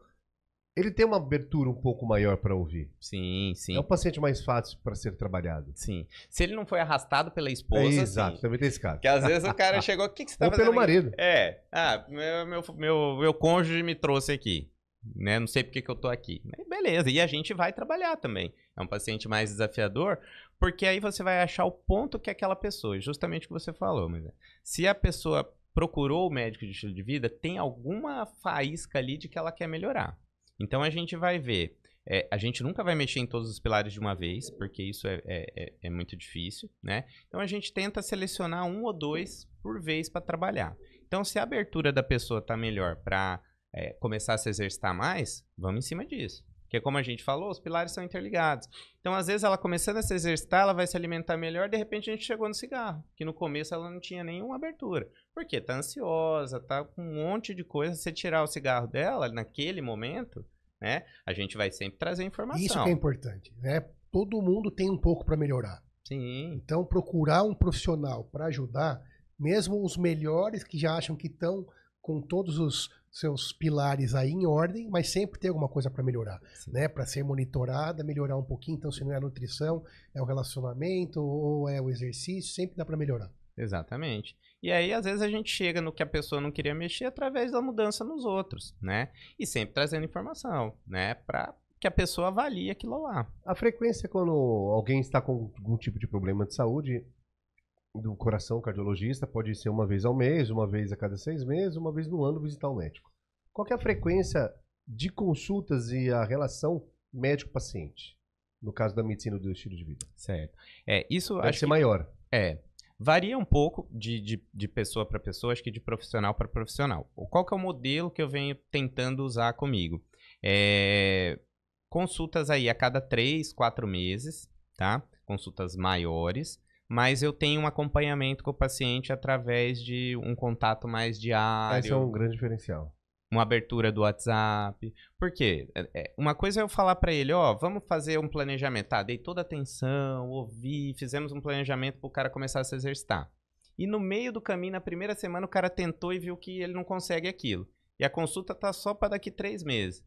ele tem uma abertura um pouco maior para ouvir. Sim, sim. É um paciente mais fácil para ser trabalhado. Sim. Se ele não foi arrastado pela esposa. É, exato, também tem esse caso. Que às vezes o cara chegou, o que, que você tá Ou fazendo? pelo marido. É. Ah, meu, meu, meu, meu cônjuge me trouxe aqui. Né? Não sei porque que eu tô aqui. Mas beleza, e a gente vai trabalhar também. É um paciente mais desafiador, porque aí você vai achar o ponto que é aquela pessoa, justamente o que você falou, mas né? se a pessoa procurou o médico de estilo de vida, tem alguma faísca ali de que ela quer melhorar. Então a gente vai ver. É, a gente nunca vai mexer em todos os pilares de uma vez, porque isso é, é, é, é muito difícil, né? Então a gente tenta selecionar um ou dois por vez para trabalhar. Então, se a abertura da pessoa está melhor para é, começar a se exercitar mais, vamos em cima disso. Porque, como a gente falou, os pilares são interligados. Então, às vezes, ela começando a se exercitar, ela vai se alimentar melhor, de repente a gente chegou no cigarro, que no começo ela não tinha nenhuma abertura. Porque tá ansiosa, tá com um monte de coisa. Se tirar o cigarro dela, naquele momento, né, a gente vai sempre trazer informação. Isso que é importante, né? Todo mundo tem um pouco para melhorar. Sim. Então, procurar um profissional para ajudar, mesmo os melhores que já acham que estão com todos os seus pilares aí em ordem, mas sempre tem alguma coisa para melhorar, Sim. né? Para ser monitorada, melhorar um pouquinho. Então, se não é a nutrição, é o relacionamento ou é o exercício, sempre dá para melhorar. Exatamente. E aí, às vezes, a gente chega no que a pessoa não queria mexer através da mudança nos outros, né? E sempre trazendo informação, né? Para que a pessoa avalie aquilo lá. A frequência quando alguém está com algum tipo de problema de saúde do coração cardiologista pode ser uma vez ao mês, uma vez a cada seis meses, uma vez no ano visitar o médico. Qual é a frequência de consultas e a relação médico-paciente? No caso da medicina do estilo de vida. Certo. É, isso Deve acho ser que, maior. É. Varia um pouco de, de, de pessoa para pessoa, acho que de profissional para profissional. Qual que é o modelo que eu venho tentando usar comigo? É, consultas aí a cada três, quatro meses, tá? Consultas maiores mas eu tenho um acompanhamento com o paciente através de um contato mais diário. Esse é um grande diferencial. Uma abertura do WhatsApp. Por quê? É, é, uma coisa é eu falar para ele, ó, oh, vamos fazer um planejamento. Tá, dei toda a atenção, ouvi, fizemos um planejamento para o cara começar a se exercitar. E no meio do caminho, na primeira semana, o cara tentou e viu que ele não consegue aquilo. E a consulta tá só para daqui três meses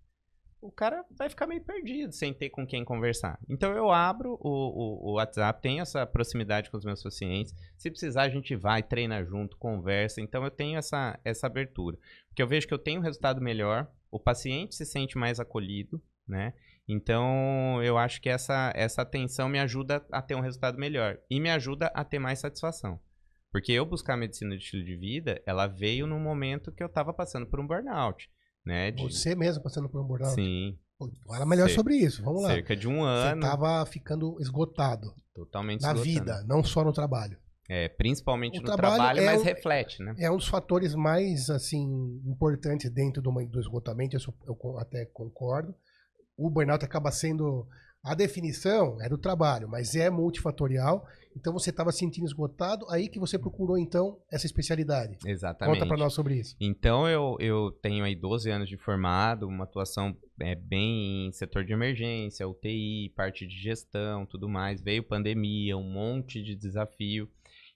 o cara vai ficar meio perdido sem ter com quem conversar. Então eu abro o, o, o WhatsApp, tenho essa proximidade com os meus pacientes. Se precisar, a gente vai, treina junto, conversa. Então eu tenho essa, essa abertura. Porque eu vejo que eu tenho um resultado melhor, o paciente se sente mais acolhido, né? Então eu acho que essa, essa atenção me ajuda a ter um resultado melhor e me ajuda a ter mais satisfação. Porque eu buscar medicina de estilo de vida, ela veio num momento que eu estava passando por um burnout. Né, de... Você mesmo passando por um burnout. Sim. fala melhor cerca, sobre isso, vamos lá. Cerca de um ano. Você estava ficando esgotado. Totalmente Na esgotando. vida, não só no trabalho. É, principalmente o no trabalho, trabalho é mas um, reflete, né? É um dos fatores mais, assim, importantes dentro do, do esgotamento, eu até concordo o burnout acaba sendo. A definição é do trabalho, mas é multifatorial. Então você estava sentindo esgotado, aí que você procurou então essa especialidade. Exatamente. Conta para nós sobre isso. Então eu, eu tenho aí 12 anos de formado, uma atuação é, bem em setor de emergência, UTI, parte de gestão, tudo mais. Veio pandemia, um monte de desafio.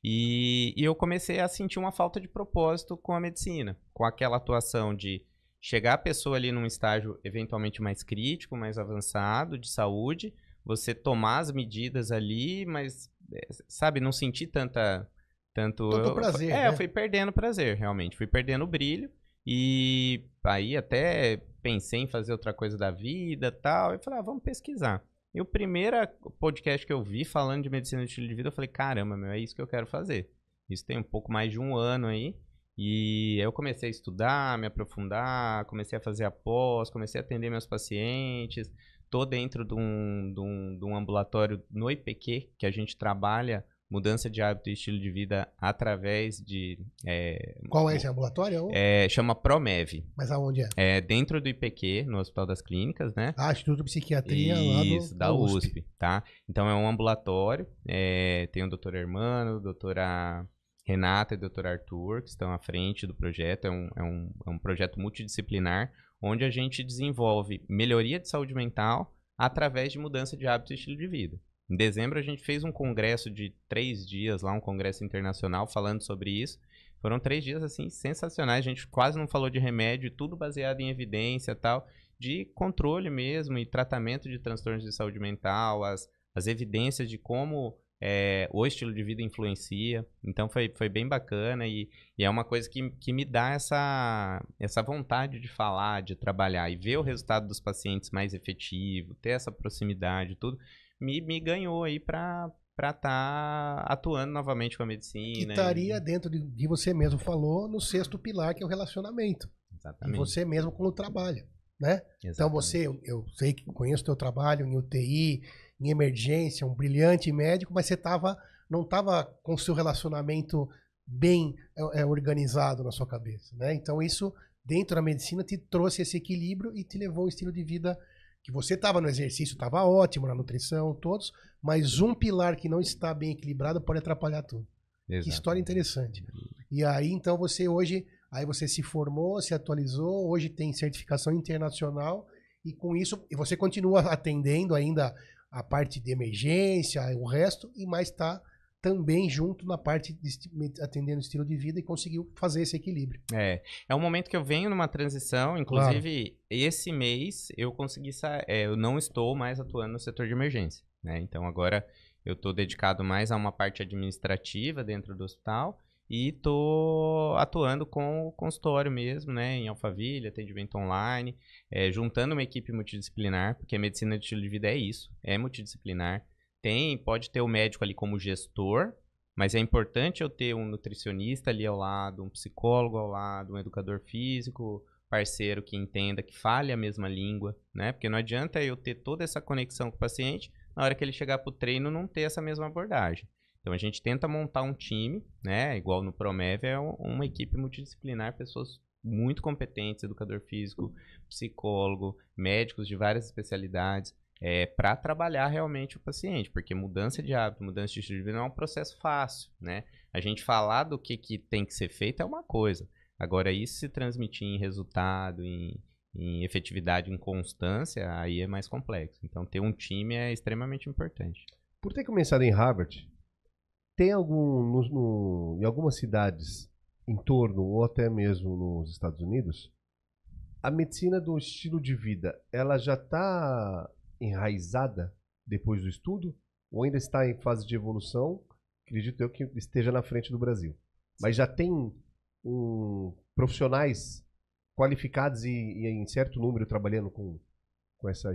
E, e eu comecei a sentir uma falta de propósito com a medicina, com aquela atuação de chegar a pessoa ali num estágio eventualmente mais crítico, mais avançado de saúde, você tomar as medidas ali, mas, eh, sabe, não sentir tanta. Tanto, tanto eu, prazer. é, né? eu fui perdendo prazer, realmente. Fui perdendo o brilho. E aí até pensei em fazer outra coisa da vida tal. E falei, ah, vamos pesquisar. E o primeiro podcast que eu vi falando de medicina de estilo de vida, eu falei, caramba, meu, é isso que eu quero fazer. Isso tem um pouco mais de um ano aí. E eu comecei a estudar, me aprofundar, comecei a fazer a pós, comecei a atender meus pacientes. Tô dentro de um, de um, de um ambulatório no IPQ, que a gente trabalha mudança de hábito e estilo de vida através de. É, Qual é esse ambulatório? É, é, chama Promev. Mas aonde é? É dentro do IPQ, no Hospital das Clínicas, né? Ah, Instituto de Psiquiatria Isso, do, da, da USP. USP. tá? Então é um ambulatório, é, tem o doutor Hermano, doutora Renata e o Dr. Arthur, que estão à frente do projeto. É um, é um, é um projeto multidisciplinar onde a gente desenvolve melhoria de saúde mental através de mudança de hábito e estilo de vida. Em dezembro, a gente fez um congresso de três dias lá, um congresso internacional falando sobre isso. Foram três dias, assim, sensacionais. A gente quase não falou de remédio, tudo baseado em evidência tal, de controle mesmo e tratamento de transtornos de saúde mental, as, as evidências de como é, o estilo de vida influencia. Então foi, foi bem bacana e, e, é uma coisa que, que me dá essa, essa vontade de falar, de trabalhar e ver o resultado dos pacientes mais efetivo, ter essa proximidade, tudo, me, me ganhou aí para para estar tá atuando novamente com a medicina. Estaria e... dentro de, de você mesmo falou no sexto pilar que é o relacionamento. Exatamente. E você mesmo com o trabalho, né? Então você, eu, eu sei que conheço o teu trabalho em UTI, em emergência, um brilhante médico, mas você tava, não estava com o seu relacionamento bem é, é, organizado na sua cabeça. Né? Então, isso, dentro da medicina, te trouxe esse equilíbrio e te levou ao estilo de vida que você estava no exercício, estava ótimo na nutrição, todos, mas um pilar que não está bem equilibrado pode atrapalhar tudo. Exato. Que história interessante. E aí, então, você hoje, aí você se formou, se atualizou, hoje tem certificação internacional e com isso, e você continua atendendo ainda a parte de emergência, o resto, e mais está também junto na parte de, atendendo o estilo de vida e conseguiu fazer esse equilíbrio. É, é um momento que eu venho numa transição, inclusive claro. esse mês eu consegui sair, é, eu não estou mais atuando no setor de emergência, né? Então agora eu estou dedicado mais a uma parte administrativa dentro do hospital e tô atuando com o consultório mesmo, né? Em Alphaville, atendimento online, é, juntando uma equipe multidisciplinar, porque a medicina de estilo de vida é isso, é multidisciplinar. Tem, pode ter o médico ali como gestor, mas é importante eu ter um nutricionista ali ao lado, um psicólogo ao lado, um educador físico, parceiro que entenda, que fale a mesma língua, né? Porque não adianta eu ter toda essa conexão com o paciente, na hora que ele chegar pro treino não ter essa mesma abordagem. Então a gente tenta montar um time, né? Igual no Promev, é uma equipe multidisciplinar, pessoas muito competentes, educador físico, psicólogo, médicos de várias especialidades, é, para trabalhar realmente o paciente, porque mudança de hábito, mudança de estilo de vida não é um processo fácil, né? A gente falar do que, que tem que ser feito é uma coisa. Agora, isso se transmitir em resultado, em, em efetividade, em constância, aí é mais complexo. Então, ter um time é extremamente importante. Por ter começado em Harvard, tem algum. No, no, em algumas cidades em torno, ou até mesmo nos Estados Unidos, a medicina do estilo de vida, ela já está enraizada depois do estudo? Ou ainda está em fase de evolução? Acredito eu que esteja na frente do Brasil. Mas já tem um, profissionais qualificados e, e, em certo número trabalhando com, com essa.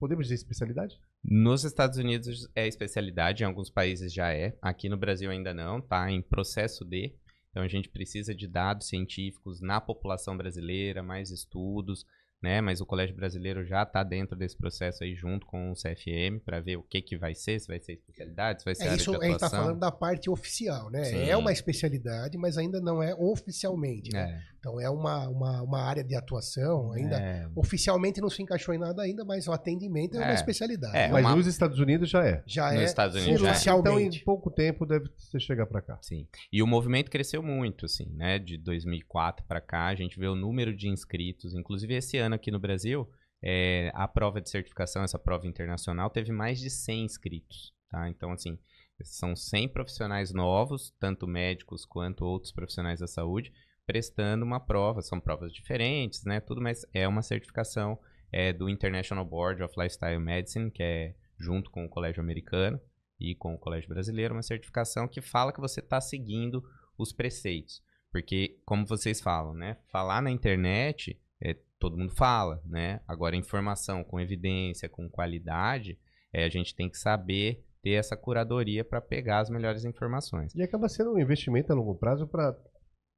Podemos dizer especialidade? Nos Estados Unidos é especialidade, em alguns países já é, aqui no Brasil ainda não, está em processo de. Então a gente precisa de dados científicos na população brasileira, mais estudos, né? Mas o Colégio Brasileiro já está dentro desse processo aí junto com o CFM para ver o que que vai ser, se vai ser especialidade, se vai ser é, isso, A gente está falando da parte oficial, né? É Sim. É uma especialidade, mas ainda não é oficialmente. Né? É. Então é uma, uma, uma área de atuação ainda. É. Oficialmente não se encaixou em nada ainda, mas o atendimento é, uma é. especialidade. É, mas uma... nos Estados Unidos já é. Já nos é. Estados Unidos já é. Então em pouco tempo deve você chegar para cá. Sim. E o movimento cresceu muito, assim, né? De 2004 para cá a gente vê o número de inscritos, inclusive esse ano aqui no Brasil. É, a prova de certificação, essa prova internacional, teve mais de 100 inscritos. Tá? Então, assim, são 100 profissionais novos, tanto médicos quanto outros profissionais da saúde, prestando uma prova, são provas diferentes, né? Tudo, mas é uma certificação é, do International Board of Lifestyle Medicine, que é junto com o Colégio Americano e com o Colégio Brasileiro, uma certificação que fala que você está seguindo os preceitos. Porque, como vocês falam, né? Falar na internet, é, todo mundo fala, né? Agora, informação com evidência, com qualidade, é, a gente tem que saber ter essa curadoria para pegar as melhores informações. E acaba sendo um investimento a longo prazo para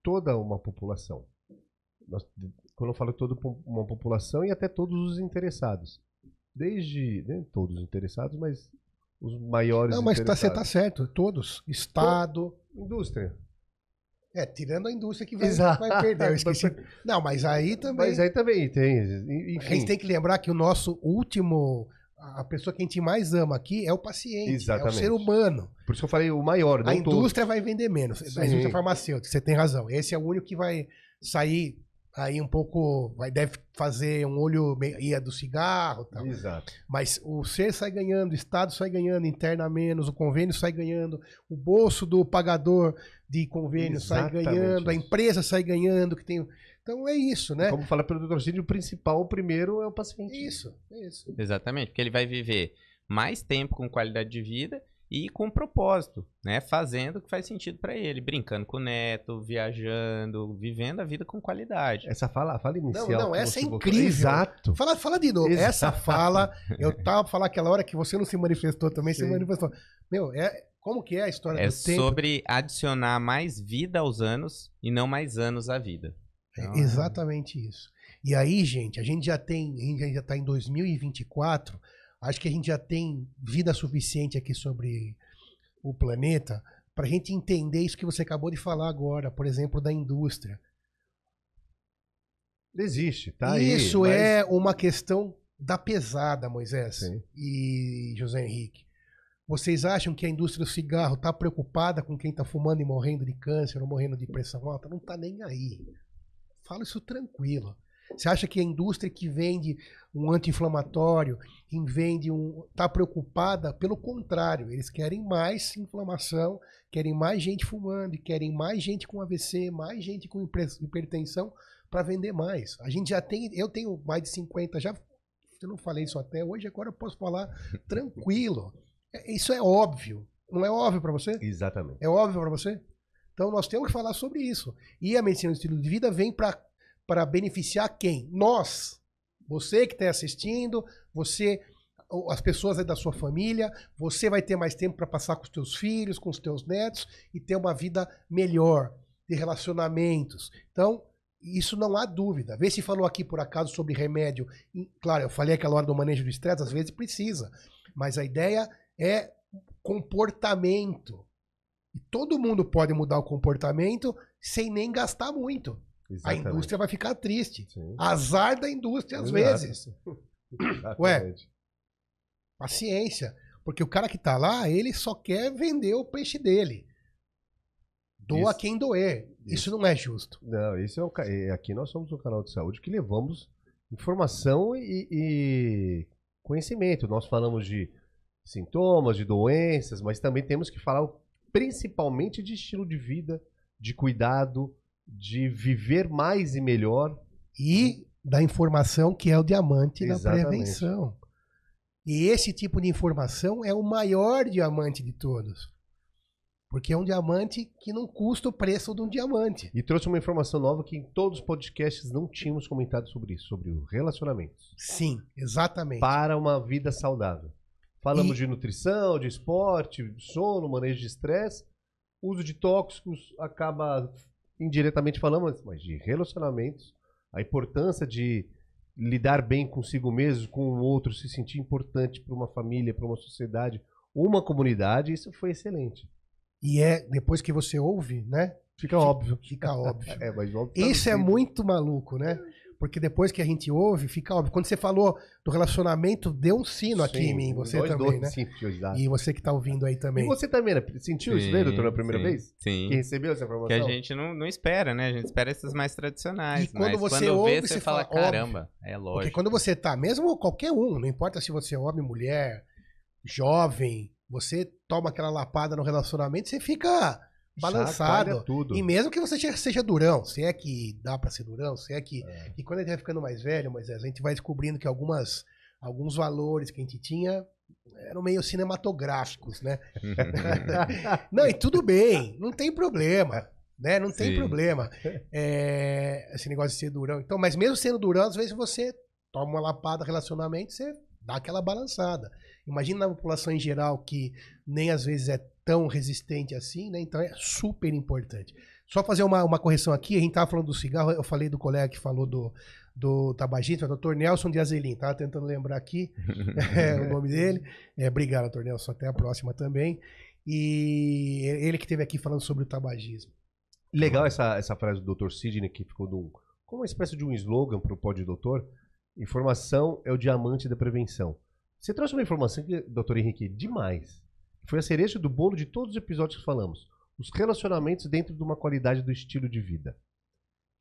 toda uma população. Nós, quando eu falo toda uma população e até todos os interessados. Desde. Nem né, todos os interessados, mas os maiores. Não, mas tá, você está certo, todos. Estado. indústria. É, tirando a indústria que vai, vai perder. Eu esqueci. Não, mas aí também. Mas aí também tem. Enfim. A gente tem que lembrar que o nosso último a pessoa que a gente mais ama aqui é o paciente, Exatamente. é o ser humano. Por isso eu falei o maior, A indústria todos. vai vender menos, Sim. a indústria farmacêutica, você tem razão. Esse é o único que vai sair aí um pouco, vai, deve fazer um olho meio, é do cigarro tal. Exato. Mas o ser sai ganhando, o Estado sai ganhando, interna menos, o convênio sai ganhando, o bolso do pagador de convênio Exatamente sai ganhando, a empresa sai ganhando, que tem então é isso, né? Como fala pelo Cid, o principal, o primeiro é o paciente. Isso, é isso. Exatamente, porque ele vai viver mais tempo com qualidade de vida e com propósito, né? Fazendo o que faz sentido para ele, brincando com o neto, viajando, vivendo a vida com qualidade. Essa fala, fala inicial. Não, não, essa é incrível. Exato. Fala, fala de novo. Exato. Essa fala, eu tava falando aquela hora que você não se manifestou também, Sim. se manifestou. Meu, é como que é a história é do tempo? É sobre adicionar mais vida aos anos e não mais anos à vida. Então, é. exatamente é. isso. E aí, gente, a gente já tem, a gente já está em 2024, acho que a gente já tem vida suficiente aqui sobre o planeta para a gente entender isso que você acabou de falar agora, por exemplo, da indústria. Existe, tá Isso aí, mas... é uma questão da pesada, Moisés Sim. e José Henrique. Vocês acham que a indústria do cigarro está preocupada com quem está fumando e morrendo de câncer ou morrendo de pressão alta? Não está nem aí. Fala isso tranquilo. Você acha que a indústria que vende um anti-inflamatório, que vende um. está preocupada? Pelo contrário, eles querem mais inflamação, querem mais gente fumando, querem mais gente com AVC, mais gente com hipertensão para vender mais. A gente já tem. Eu tenho mais de 50, já. Eu não falei isso até hoje, agora eu posso falar tranquilo. É, isso é óbvio. Não é óbvio para você? Exatamente. É óbvio para você? Então nós temos que falar sobre isso. E a medicina do estilo de vida vem para beneficiar quem? Nós. Você que está assistindo, você, as pessoas da sua família, você vai ter mais tempo para passar com os teus filhos, com os teus netos e ter uma vida melhor de relacionamentos. Então, isso não há dúvida. Vê se falou aqui por acaso sobre remédio. Claro, eu falei aquela hora do manejo do estresse, às vezes precisa. Mas a ideia é comportamento. E todo mundo pode mudar o comportamento sem nem gastar muito. Exatamente. A indústria vai ficar triste. Sim. Azar da indústria, às Exato. vezes. Ué, paciência. Porque o cara que tá lá, ele só quer vender o peixe dele. Doa isso, quem doer. Isso. isso. não é justo. Não, isso é o é, aqui nós somos um canal de saúde que levamos informação e, e conhecimento. Nós falamos de sintomas, de doenças, mas também temos que falar o principalmente de estilo de vida, de cuidado, de viver mais e melhor. E da informação que é o diamante Exatamente. da prevenção. E esse tipo de informação é o maior diamante de todos. Porque é um diamante que não custa o preço de um diamante. E trouxe uma informação nova que em todos os podcasts não tínhamos comentado sobre isso, sobre o relacionamento. Sim, exatamente. Para uma vida saudável. Falamos e... de nutrição, de esporte, sono, manejo de estresse. Uso de tóxicos acaba indiretamente falando, mas de relacionamentos, a importância de lidar bem consigo mesmo, com o outro, se sentir importante para uma família, para uma sociedade, uma comunidade, isso foi excelente. E é, depois que você ouve, né? Fica óbvio. Fica óbvio. é, mas óbvio tá Esse é muito maluco, né? Porque depois que a gente ouve, fica óbvio. Quando você falou do relacionamento, deu um sino Sim, aqui em mim, você dois, também, dois, né? Sentiu, E você que está ouvindo aí também. E você também, né? Sentiu sim, isso né, doutor, na primeira sim, vez? Sim. Que recebeu essa informação? Que a gente não, não espera, né? A gente espera esses mais tradicionais. E quando você quando ouve, vê, você fala, fala caramba, é lógico. Porque quando você tá, mesmo qualquer um, não importa se você é homem, mulher, jovem, você toma aquela lapada no relacionamento, você fica balançado. Tudo. E mesmo que você seja durão, se é que dá para ser durão, se é que. É. E quando a gente vai ficando mais velho, mas a gente vai descobrindo que algumas, alguns valores que a gente tinha eram meio cinematográficos, né? não, e tudo bem, não tem problema. Né? Não tem problema. É, esse negócio de ser durão. Então, mas mesmo sendo durão, às vezes você toma uma lapada relacionamento, você dá aquela balançada. Imagina na população em geral que nem às vezes é tão resistente assim, né? Então é super importante. Só fazer uma, uma correção aqui, a gente estava falando do cigarro, eu falei do colega que falou do, do tabagista, o Dr. Nelson de Azelim, estava tentando lembrar aqui é, o nome dele. É, obrigado, Dr. Nelson, até a próxima também. E ele que esteve aqui falando sobre o tabagismo. Legal essa, essa frase do Dr. Sidney, que ficou do, como uma espécie de um slogan para o Doutor. Informação é o diamante da prevenção. Você trouxe uma informação, doutor Henrique, demais. Foi a cereja do bolo de todos os episódios que falamos. Os relacionamentos dentro de uma qualidade do estilo de vida.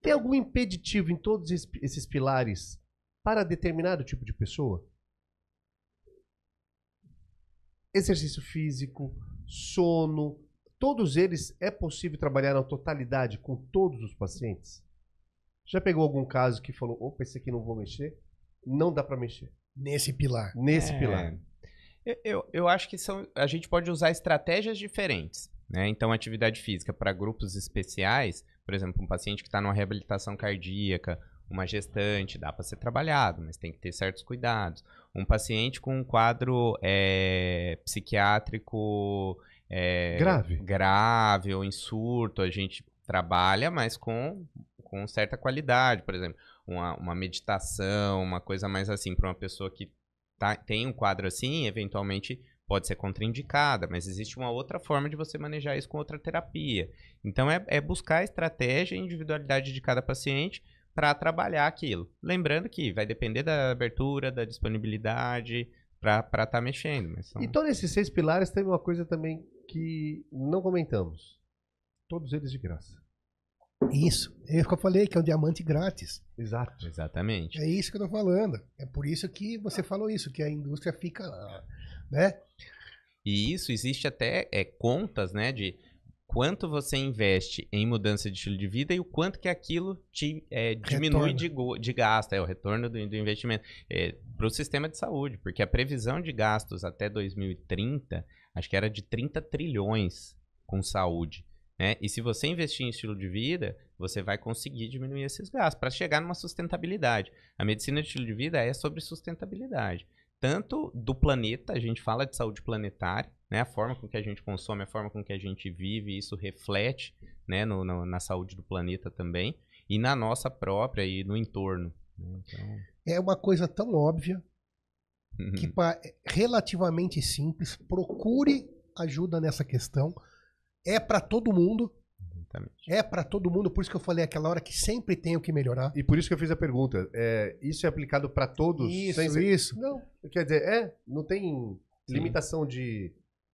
Tem algum impeditivo em todos esses pilares para determinado tipo de pessoa? Exercício físico, sono, todos eles é possível trabalhar na totalidade com todos os pacientes? Já pegou algum caso que falou, opa, esse aqui não vou mexer? Não dá para mexer. Nesse pilar. Nesse é. pilar. Eu, eu, acho que são, a gente pode usar estratégias diferentes. Né? Então, atividade física para grupos especiais, por exemplo, um paciente que está numa reabilitação cardíaca, uma gestante, dá para ser trabalhado, mas tem que ter certos cuidados. Um paciente com um quadro é, psiquiátrico é, grave. grave ou surto, a gente trabalha, mas com, com certa qualidade, por exemplo. Uma, uma meditação, uma coisa mais assim, para uma pessoa que tá, tem um quadro assim, eventualmente pode ser contraindicada, mas existe uma outra forma de você manejar isso com outra terapia. Então, é, é buscar a estratégia e individualidade de cada paciente para trabalhar aquilo. Lembrando que vai depender da abertura, da disponibilidade para estar tá mexendo. São... E todos esses seis pilares tem uma coisa também que não comentamos. Todos eles de graça. Isso. É isso que eu falei, que é um diamante grátis. Exato. Exatamente. É isso que eu tô falando. É por isso que você falou isso, que a indústria fica, né? E isso existe até é, contas, né, de quanto você investe em mudança de estilo de vida e o quanto que aquilo te é, diminui de, de, gasto, é o retorno do, do investimento é, para o sistema de saúde, porque a previsão de gastos até 2030, acho que era de 30 trilhões com saúde. Né? E se você investir em estilo de vida, você vai conseguir diminuir esses gastos para chegar numa sustentabilidade. A medicina de estilo de vida é sobre sustentabilidade. Tanto do planeta, a gente fala de saúde planetária, né? a forma com que a gente consome, a forma com que a gente vive, isso reflete né? no, no, na saúde do planeta também, e na nossa própria e no entorno. Né? Então... É uma coisa tão óbvia uhum. que é relativamente simples. Procure ajuda nessa questão é para todo mundo. Exatamente. É para todo mundo, por isso que eu falei aquela hora que sempre tem o que melhorar. E por isso que eu fiz a pergunta. É, isso é aplicado para todos? Isso, sem... isso. Não, quer dizer, é, não tem limitação de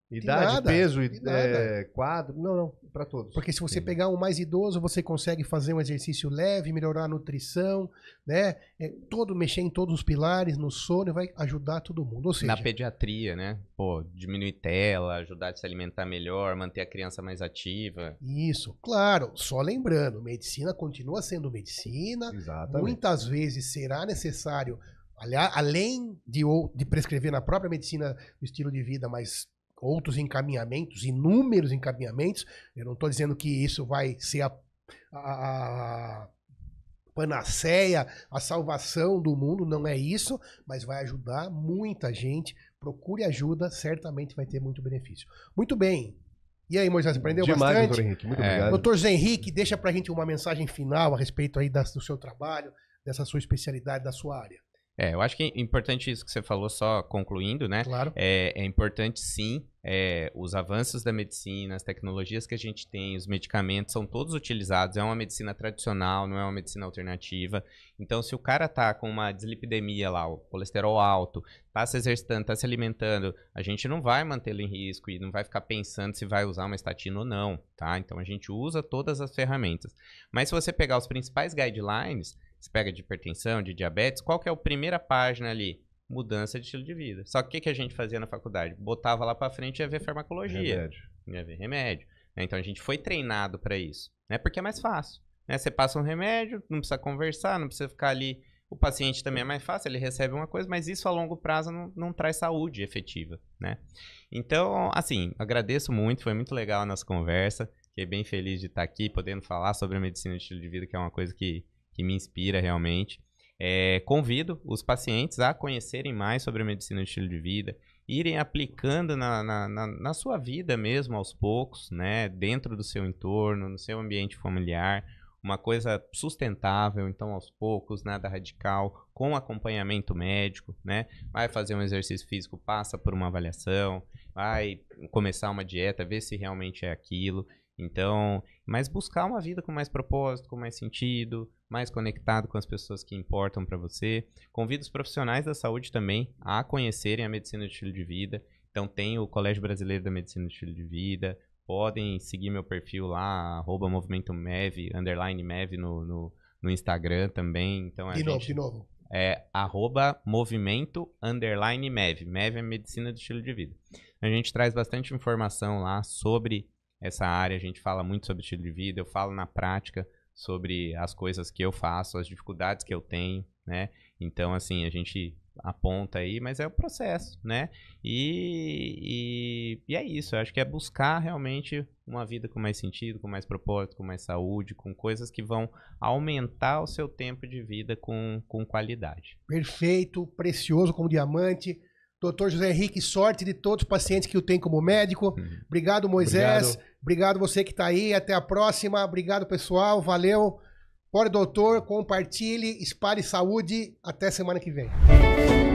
idade, nada, peso, é, quadro. Não, não. Para todos. Porque se você Sim. pegar um mais idoso, você consegue fazer um exercício leve, melhorar a nutrição, né? É, todo mexer em todos os pilares, no sono, vai ajudar todo mundo. Ou seja, Na pediatria, né? Pô, diminuir tela, ajudar a se alimentar melhor, manter a criança mais ativa. Isso, claro. Só lembrando, medicina continua sendo medicina. Exatamente. Muitas vezes será necessário além de, de prescrever na própria medicina o estilo de vida mais outros encaminhamentos, inúmeros encaminhamentos. Eu não estou dizendo que isso vai ser a, a panaceia, a salvação do mundo, não é isso, mas vai ajudar muita gente. Procure ajuda, certamente vai ter muito benefício. Muito bem. E aí, Moisés, aprendeu Demais, bastante? Doutor Henrique, muito é. obrigado. Doutor Henrique, deixa a gente uma mensagem final a respeito aí das, do seu trabalho, dessa sua especialidade, da sua área. É, eu acho que é importante isso que você falou, só concluindo, né? Claro. É, é importante sim, é, os avanços da medicina, as tecnologias que a gente tem, os medicamentos são todos utilizados. É uma medicina tradicional, não é uma medicina alternativa. Então, se o cara tá com uma dislipidemia lá, o colesterol alto, tá se exercitando, tá se alimentando, a gente não vai mantê-lo em risco e não vai ficar pensando se vai usar uma estatina ou não, tá? Então, a gente usa todas as ferramentas. Mas se você pegar os principais guidelines, você pega de hipertensão, de diabetes, qual que é a primeira página ali? Mudança de estilo de vida. Só que o que, que a gente fazia na faculdade? Botava lá para frente e ia ver farmacologia. Remédio. Ia ver remédio. Né? Então a gente foi treinado para isso. Né? Porque é mais fácil. Né? Você passa um remédio, não precisa conversar, não precisa ficar ali. O paciente também é mais fácil, ele recebe uma coisa, mas isso a longo prazo não, não traz saúde efetiva, né? Então, assim, agradeço muito, foi muito legal a nossa conversa. Fiquei bem feliz de estar aqui, podendo falar sobre a medicina de estilo de vida, que é uma coisa que, que me inspira realmente. É, convido os pacientes a conhecerem mais sobre a medicina de estilo de vida, irem aplicando na, na, na, na sua vida mesmo aos poucos, né? Dentro do seu entorno, no seu ambiente familiar, uma coisa sustentável, então aos poucos, nada radical, com acompanhamento médico, né? Vai fazer um exercício físico, passa por uma avaliação, vai começar uma dieta, ver se realmente é aquilo. Então, mas buscar uma vida com mais propósito, com mais sentido, mais conectado com as pessoas que importam para você. Convido os profissionais da saúde também a conhecerem a medicina do estilo de vida. Então tem o Colégio Brasileiro da Medicina do Estilo de Vida. Podem seguir meu perfil lá, arroba movimento MEV, underline MEV no, no, no Instagram também. Então, de novo, de novo é arroba movimento underline MEV. MEV é Medicina do Estilo de Vida. A gente traz bastante informação lá sobre essa área, a gente fala muito sobre estilo de vida, eu falo na prática sobre as coisas que eu faço, as dificuldades que eu tenho, né? Então, assim, a gente aponta aí, mas é o processo, né? E, e, e, é isso, eu acho que é buscar realmente uma vida com mais sentido, com mais propósito, com mais saúde, com coisas que vão aumentar o seu tempo de vida com, com qualidade. Perfeito, precioso como diamante. Doutor José Henrique, sorte de todos os pacientes que o tem como médico. Uhum. Obrigado, Moisés. Obrigado. Obrigado você que está aí. Até a próxima. Obrigado, pessoal. Valeu. Bora, doutor. Compartilhe, espalhe saúde. Até semana que vem.